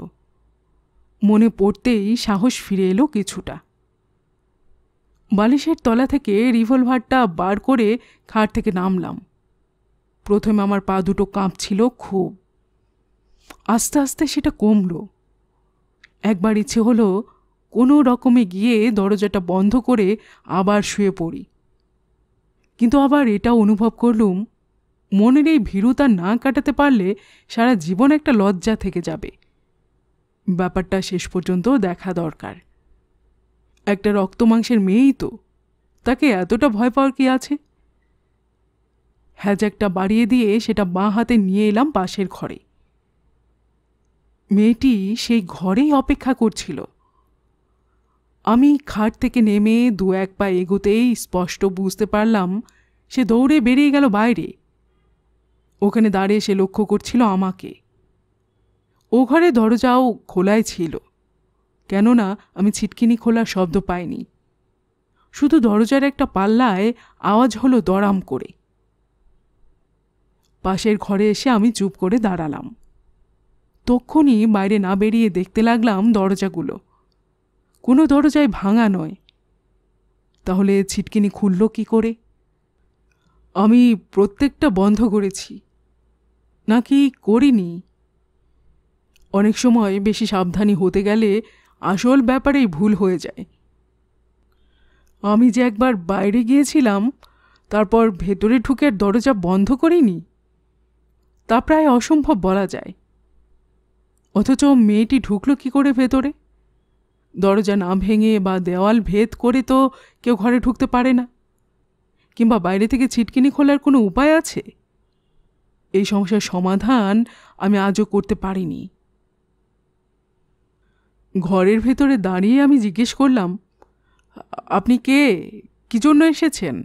মনে পড়তেই সাহস ফিরে এলো কিছুটা বালিশের তলা থেকে রিভলভারটা বার করে খাট থেকে নামলাম প্রথমে আমার পা দুটো কাঁপছিল খুব আস্তে আস্তে সেটা কমল একবার ইচ্ছে হলো কোনো রকমে গিয়ে দরজাটা বন্ধ করে আবার শুয়ে পড়ি কিন্তু আবার এটা অনুভব করলুম মনের এই ভীরুতা না কাটাতে পারলে সারা জীবন একটা লজ্জা থেকে যাবে ব্যাপারটা শেষ পর্যন্ত দেখা দরকার একটা রক্তমাংসের মেয়েই তো তাকে এতটা ভয় পাওয়ার কি আছে হ্যাজাকটা বাড়িয়ে দিয়ে সেটা বাঁ হাতে নিয়ে এলাম পাশের ঘরে মেয়েটি সেই ঘরেই অপেক্ষা করছিল আমি খাট থেকে নেমে দু এক পা এগোতেই স্পষ্ট বুঝতে পারলাম সে দৌড়ে বেরিয়ে গেল বাইরে ওখানে দাঁড়িয়ে সে লক্ষ্য করছিল আমাকে ও ঘরে দরজাও খোলাই ছিল কেননা আমি ছিটকিনি খোলার শব্দ পাইনি শুধু দরজার একটা পাল্লায় আওয়াজ হলো দরাম করে পাশের ঘরে এসে আমি চুপ করে দাঁড়ালাম তক্ষণই বাইরে না বেরিয়ে দেখতে লাগলাম দরজাগুলো কোনো দরজায় ভাঙা নয় তাহলে ছিটকিনি খুলল কি করে আমি প্রত্যেকটা বন্ধ করেছি নাকি করিনি অনেক সময় বেশি সাবধানী হতে গেলে আসল ব্যাপারেই ভুল হয়ে যায় আমি যে একবার বাইরে গিয়েছিলাম তারপর ভেতরে ঢুকে দরজা বন্ধ করিনি তা প্রায় অসম্ভব বলা যায় অথচ মেয়েটি ঢুকলো কি করে ভেতরে দরজা না ভেঙে বা দেওয়াল ভেদ করে তো কেউ ঘরে ঢুকতে পারে না কিংবা বাইরে থেকে ছিটকিনি খোলার কোনো উপায় আছে এই সমস্যার সমাধান আমি আজও করতে পারিনি ঘরের ভেতরে দাঁড়িয়ে আমি জিজ্ঞেস করলাম আপনি কে কি জন্য এসেছেন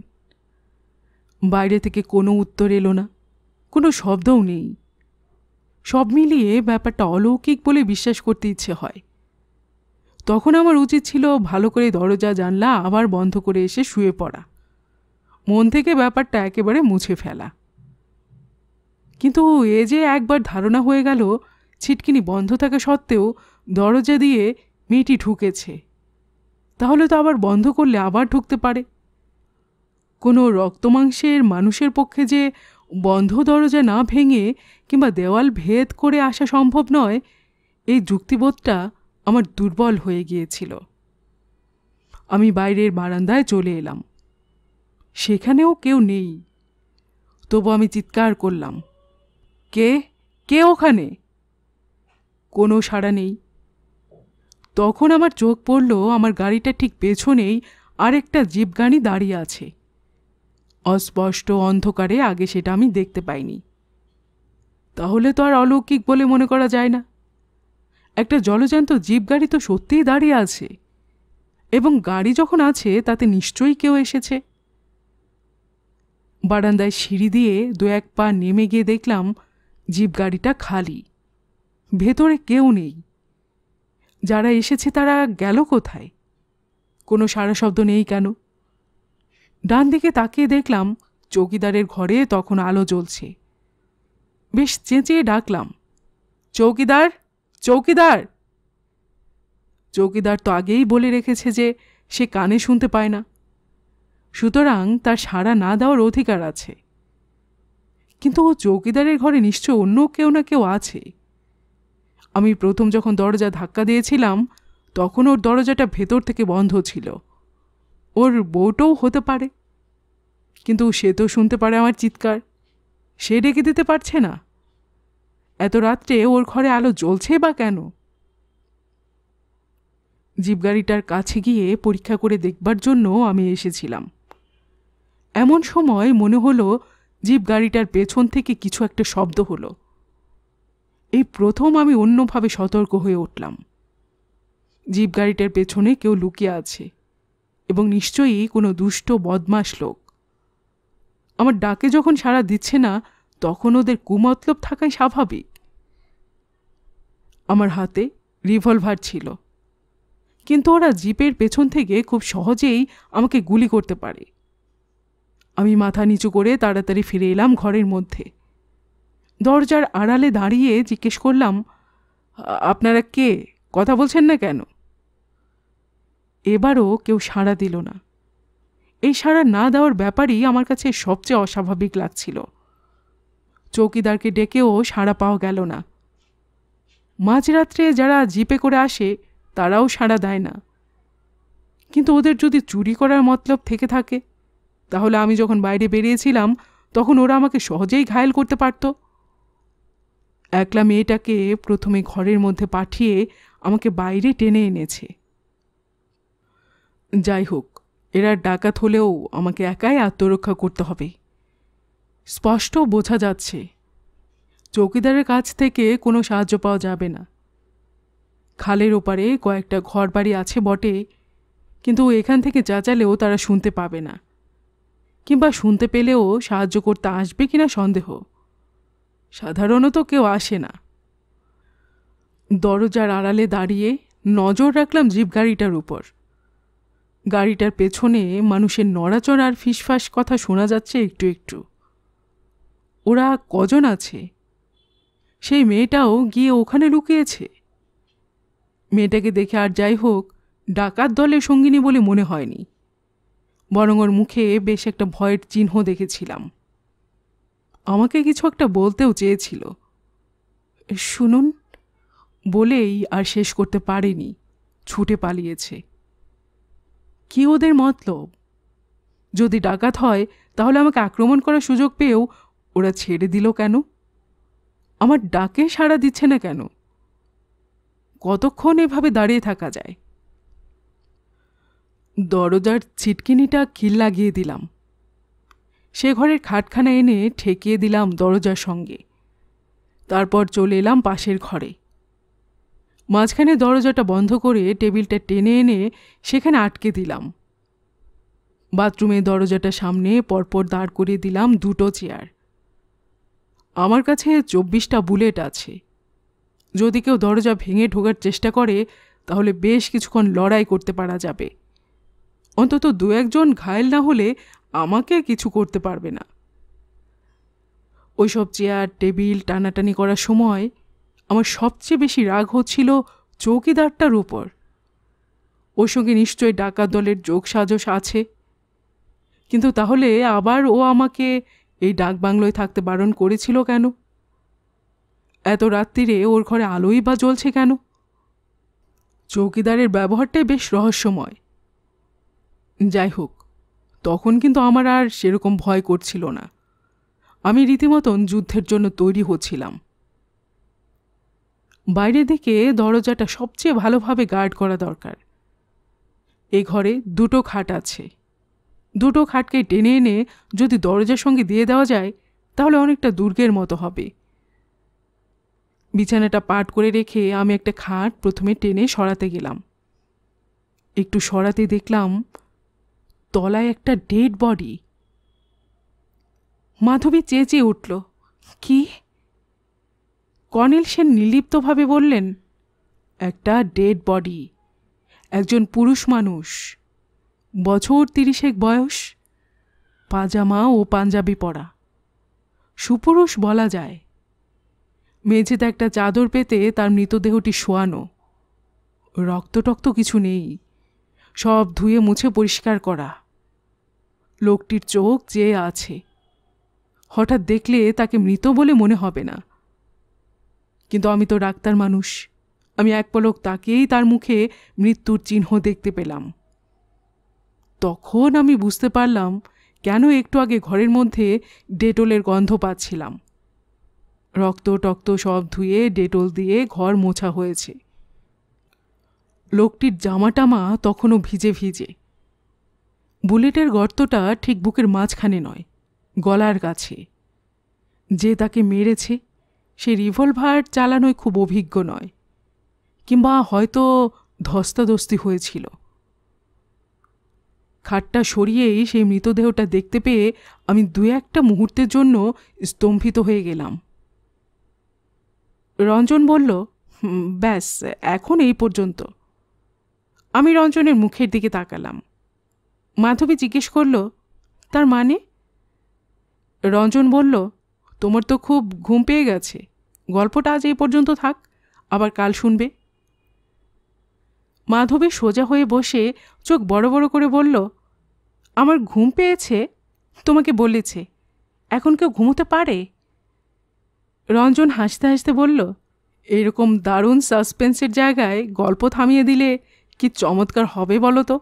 বাইরে থেকে কোনো উত্তর এলো না কোনো শব্দও নেই সব মিলিয়ে ব্যাপারটা অলৌকিক বলে বিশ্বাস করতে ইচ্ছে হয় তখন আমার উচিত ছিল ভালো করে দরজা জানলা আবার বন্ধ করে এসে শুয়ে পড়া মন থেকে ব্যাপারটা একেবারে মুছে ফেলা কিন্তু এ যে একবার ধারণা হয়ে গেল ছিটকিনি বন্ধ থাকা সত্ত্বেও দরজা দিয়ে মেয়েটি ঢুকেছে তাহলে তো আবার বন্ধ করলে আবার ঢুকতে পারে কোনো রক্তমাংসের মানুষের পক্ষে যে বন্ধ দরজা না ভেঙে কিংবা দেওয়াল ভেদ করে আসা সম্ভব নয় এই যুক্তিবোধটা আমার দুর্বল হয়ে গিয়েছিল আমি বাইরের বারান্দায় চলে এলাম সেখানেও কেউ নেই তবু আমি চিৎকার করলাম কে কে ওখানে কোনো সাড়া নেই তখন আমার চোখ পড়ল আমার গাড়িটা ঠিক পেছনেই আরেকটা জীবগানি দাঁড়িয়ে আছে অস্পষ্ট অন্ধকারে আগে সেটা আমি দেখতে পাইনি তাহলে তো আর অলৌকিক বলে মনে করা যায় না একটা জলজান্ত জিপ গাড়ি তো সত্যিই দাঁড়িয়ে আছে এবং গাড়ি যখন আছে তাতে নিশ্চয়ই কেউ এসেছে বারান্দায় সিঁড়ি দিয়ে দু এক পা নেমে গিয়ে দেখলাম জিপ গাড়িটা খালি ভেতরে কেউ নেই যারা এসেছে তারা গেল কোথায় কোনো সারা শব্দ নেই কেন ডান দিকে তাকিয়ে দেখলাম চৌকিদারের ঘরে তখন আলো জ্বলছে বেশ চেঁচিয়ে ডাকলাম চৌকিদার চৌকিদার চৌকিদার তো আগেই বলে রেখেছে যে সে কানে শুনতে পায় না সুতরাং তার সাড়া না দেওয়ার অধিকার আছে কিন্তু ও চৌকিদারের ঘরে নিশ্চয় অন্য কেউ না কেউ আছে আমি প্রথম যখন দরজা ধাক্কা দিয়েছিলাম তখন ওর দরজাটা ভেতর থেকে বন্ধ ছিল ওর বউটাও হতে পারে কিন্তু সে তো শুনতে পারে আমার চিৎকার সে ডেকে দিতে পারছে না এত রাত্রে ওর ঘরে আলো জ্বলছে বা কেন জিপ গাড়িটার কাছে গিয়ে পরীক্ষা করে দেখবার জন্য আমি এসেছিলাম এমন সময় মনে হলো জিপ গাড়িটার পেছন থেকে কিছু একটা শব্দ হলো এই প্রথম আমি অন্যভাবে সতর্ক হয়ে উঠলাম জিপ গাড়িটার পেছনে কেউ লুকিয়ে আছে এবং নিশ্চয়ই কোনো দুষ্ট বদমাস লোক আমার ডাকে যখন সাড়া দিচ্ছে না তখন ওদের কুমতলব থাকাই স্বাভাবিক আমার হাতে রিভলভার ছিল কিন্তু ওরা জিপের পেছন থেকে খুব সহজেই আমাকে গুলি করতে পারে আমি মাথা নিচু করে তাড়াতাড়ি ফিরে এলাম ঘরের মধ্যে দরজার আড়ালে দাঁড়িয়ে জিজ্ঞেস করলাম আপনারা কে কথা বলছেন না কেন এবারও কেউ সাড়া দিল না এই সাড়া না দেওয়ার ব্যাপারই আমার কাছে সবচেয়ে অস্বাভাবিক লাগছিল চৌকিদারকে ডেকেও সাড়া পাওয়া গেল না মাঝরাত্রে যারা জিপে করে আসে তারাও সাড়া দেয় না কিন্তু ওদের যদি চুরি করার মতলব থেকে থাকে তাহলে আমি যখন বাইরে বেরিয়েছিলাম তখন ওরা আমাকে সহজেই ঘায়েল করতে পারতো একলা মেয়েটাকে প্রথমে ঘরের মধ্যে পাঠিয়ে আমাকে বাইরে টেনে এনেছে যাই হোক এরা ডাকাত হলেও আমাকে একাই আত্মরক্ষা করতে হবে স্পষ্ট বোঝা যাচ্ছে চৌকিদারের কাছ থেকে কোনো সাহায্য পাওয়া যাবে না খালের ওপারে কয়েকটা ঘর বাড়ি আছে বটে কিন্তু এখান থেকে চালেও তারা শুনতে পাবে না কিংবা শুনতে পেলেও সাহায্য করতে আসবে কিনা সন্দেহ সাধারণত কেউ আসে না দরজার আড়ালে দাঁড়িয়ে নজর রাখলাম জিপ গাড়িটার উপর গাড়িটার পেছনে মানুষের নড়াচড় আর ফিসফাস কথা শোনা যাচ্ছে একটু একটু ওরা কজন আছে সেই মেয়েটাও গিয়ে ওখানে লুকিয়েছে মেয়েটাকে দেখে আর যাই হোক ডাকাত দলের সঙ্গিনী বলে মনে হয়নি বরং ওর মুখে বেশ একটা ভয়ের চিহ্ন দেখেছিলাম আমাকে কিছু একটা বলতেও চেয়েছিল শুনুন বলেই আর শেষ করতে পারেনি ছুটে পালিয়েছে কি ওদের মতলব যদি ডাকাত হয় তাহলে আমাকে আক্রমণ করার সুযোগ পেয়েও ওরা ছেড়ে দিল কেন আমার ডাকে সাড়া দিচ্ছে না কেন কতক্ষণ এভাবে দাঁড়িয়ে থাকা যায় দরজার ছিটকিনিটা খিল লাগিয়ে দিলাম সে ঘরের খাটখানা এনে ঠেকিয়ে দিলাম দরজার সঙ্গে তারপর চলে এলাম পাশের ঘরে মাঝখানে দরজাটা বন্ধ করে টেবিলটা টেনে এনে সেখানে আটকে দিলাম বাথরুমে দরজাটা সামনে পরপর দাঁড় করিয়ে দিলাম দুটো চেয়ার আমার কাছে চব্বিশটা বুলেট আছে যদি কেউ দরজা ভেঙে ঢোকার চেষ্টা করে তাহলে বেশ কিছুক্ষণ লড়াই করতে পারা যাবে অন্তত দু একজন ঘায়েল না হলে আমাকে কিছু করতে পারবে না ওইসব চেয়ার টেবিল টানাটানি করার সময় আমার সবচেয়ে বেশি রাগ হচ্ছিল চৌকিদারটার উপর ওর সঙ্গে নিশ্চয়ই ডাকা দলের যোগসাজশ আছে কিন্তু তাহলে আবার ও আমাকে এই ডাক বাংলোয় থাকতে বারণ করেছিল কেন এত রাত্রিরে ওর ঘরে আলোই বা জ্বলছে কেন চৌকিদারের ব্যবহারটাই বেশ রহস্যময় যাই হোক তখন কিন্তু আমার আর সেরকম ভয় করছিল না আমি রীতিমতন যুদ্ধের জন্য তৈরি হচ্ছিলাম বাইরে থেকে দরজাটা সবচেয়ে ভালোভাবে গার্ড করা দরকার এ ঘরে দুটো খাট আছে দুটো খাটকে টেনে এনে যদি দরজার সঙ্গে দিয়ে দেওয়া যায় তাহলে অনেকটা দুর্গের মতো হবে বিছানাটা পাট করে রেখে আমি একটা খাট প্রথমে টেনে সরাতে গেলাম একটু সরাতে দেখলাম তলায় একটা ডেড বডি মাধবী চেয়ে চেয়ে উঠল কি কনেল সেন নির্লিপ্তভাবে বললেন একটা ডেড বডি একজন পুরুষ মানুষ বছর তিরিশেক বয়স পাজামা ও পাঞ্জাবি পরা সুপুরুষ বলা যায় মেঝেতে একটা চাদর পেতে তার মৃতদেহটি শোয়ানো রক্ত টক্ত কিছু নেই সব ধুয়ে মুছে পরিষ্কার করা লোকটির চোখ চেয়ে আছে হঠাৎ দেখলে তাকে মৃত বলে মনে হবে না কিন্তু আমি তো ডাক্তার মানুষ আমি এক পলক তাকেই তার মুখে মৃত্যুর চিহ্ন দেখতে পেলাম তখন আমি বুঝতে পারলাম কেন একটু আগে ঘরের মধ্যে ডেটলের গন্ধ পাচ্ছিলাম রক্ত টক্ত সব ধুয়ে ডেটল দিয়ে ঘর মোছা হয়েছে লোকটির জামাটামা তখনও ভিজে ভিজে বুলেটের গর্তটা ঠিক বুকের মাঝখানে নয় গলার কাছে যে তাকে মেরেছে সে রিভলভার চালানোয় খুব অভিজ্ঞ নয় কিংবা হয়তো ধস্তাধস্তি হয়েছিল খাটটা সরিয়েই সেই মৃতদেহটা দেখতে পেয়ে আমি দু একটা মুহূর্তের জন্য স্তম্ভিত হয়ে গেলাম রঞ্জন বলল ব্যাস এখন এই পর্যন্ত আমি রঞ্জনের মুখের দিকে তাকালাম মাধবী জিজ্ঞেস করল তার মানে রঞ্জন বলল তোমার তো খুব ঘুম পেয়ে গেছে গল্পটা আজ এই পর্যন্ত থাক আবার কাল শুনবে মাধবী সোজা হয়ে বসে চোখ বড় বড় করে বলল আমার ঘুম পেয়েছে তোমাকে বলেছে এখন কেউ ঘুমোতে পারে রঞ্জন হাসতে হাসতে বলল এরকম দারুণ সাসপেন্সের জায়গায় গল্প থামিয়ে দিলে কি চমৎকার হবে বলো তো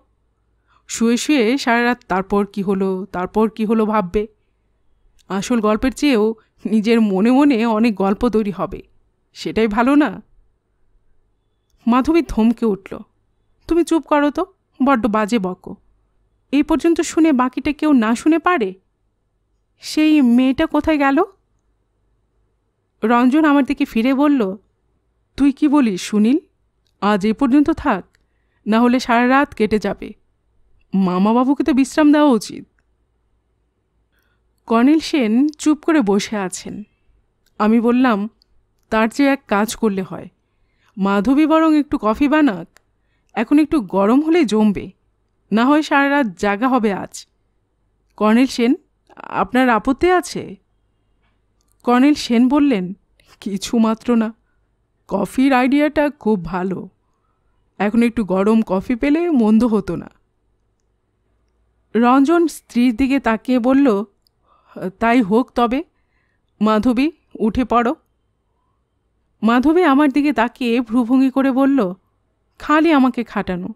শুয়ে শুয়ে সারা রাত তারপর কি হলো তারপর কি হলো ভাববে আসল গল্পের চেয়েও নিজের মনে মনে অনেক গল্প তৈরি হবে সেটাই ভালো না মাধবী থমকে উঠল তুমি চুপ করো তো বড্ড বাজে বকো এই পর্যন্ত শুনে বাকিটা কেউ না শুনে পারে সেই মেয়েটা কোথায় গেল রঞ্জন আমার দিকে ফিরে বলল তুই কি বলিস সুনীল আজ এ পর্যন্ত থাক না হলে সারা রাত কেটে যাবে মামা বাবুকে তো বিশ্রাম দেওয়া উচিত কর্নেল সেন চুপ করে বসে আছেন আমি বললাম তার চেয়ে এক কাজ করলে হয় মাধবী বরং একটু কফি বানাক এখন একটু গরম হলে জমবে না হয় সারা রাত জাগা হবে আজ কর্নেল সেন আপনার আপত্তি আছে কর্নেল সেন বললেন কিছু মাত্র না কফির আইডিয়াটা খুব ভালো এখন একটু গরম কফি পেলে মন্দ হতো না রঞ্জন স্ত্রীর দিকে তাকিয়ে বলল তাই হোক তবে মাধবী উঠে পড়ো মাধবী আমার দিকে তাকিয়ে ভ্রুভঙ্গি করে বলল খালি আমাকে খাটানো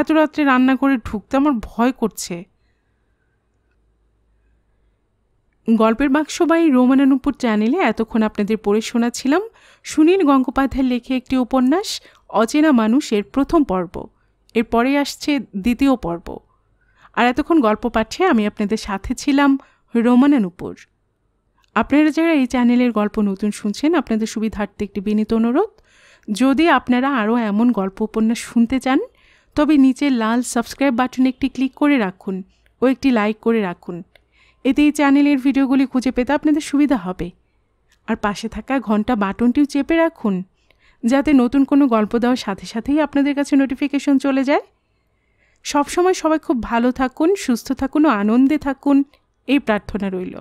এত রাত্রে রান্না করে ঢুকতে আমার ভয় করছে গল্পের বাক্স বা এই রোমানানুপুর চ্যানেলে এতক্ষণ আপনাদের পড়ে শোনাছিলাম সুনীল গঙ্গোপাধ্যায়ের লেখে একটি উপন্যাস অচেনা মানুষের প্রথম পর্ব এরপরে আসছে দ্বিতীয় পর্ব আর এতক্ষণ গল্প পাঠে আমি আপনাদের সাথে ছিলাম রোমানের উপর আপনারা যারা এই চ্যানেলের গল্প নতুন শুনছেন আপনাদের সুবিধার্থে একটি বিনীত অনুরোধ যদি আপনারা আরও এমন গল্প উপন্যাস শুনতে চান তবে নিচে লাল সাবস্ক্রাইব বাটনে একটি ক্লিক করে রাখুন ও একটি লাইক করে রাখুন এতে এই চ্যানেলের ভিডিওগুলি খুঁজে পেতে আপনাদের সুবিধা হবে আর পাশে থাকা ঘন্টা বাটনটিও চেপে রাখুন যাতে নতুন কোনো গল্প দেওয়ার সাথে সাথেই আপনাদের কাছে নোটিফিকেশন চলে যায় সবসময় সবাই খুব ভালো থাকুন সুস্থ থাকুন ও আনন্দে থাকুন এই প্রার্থনা রইল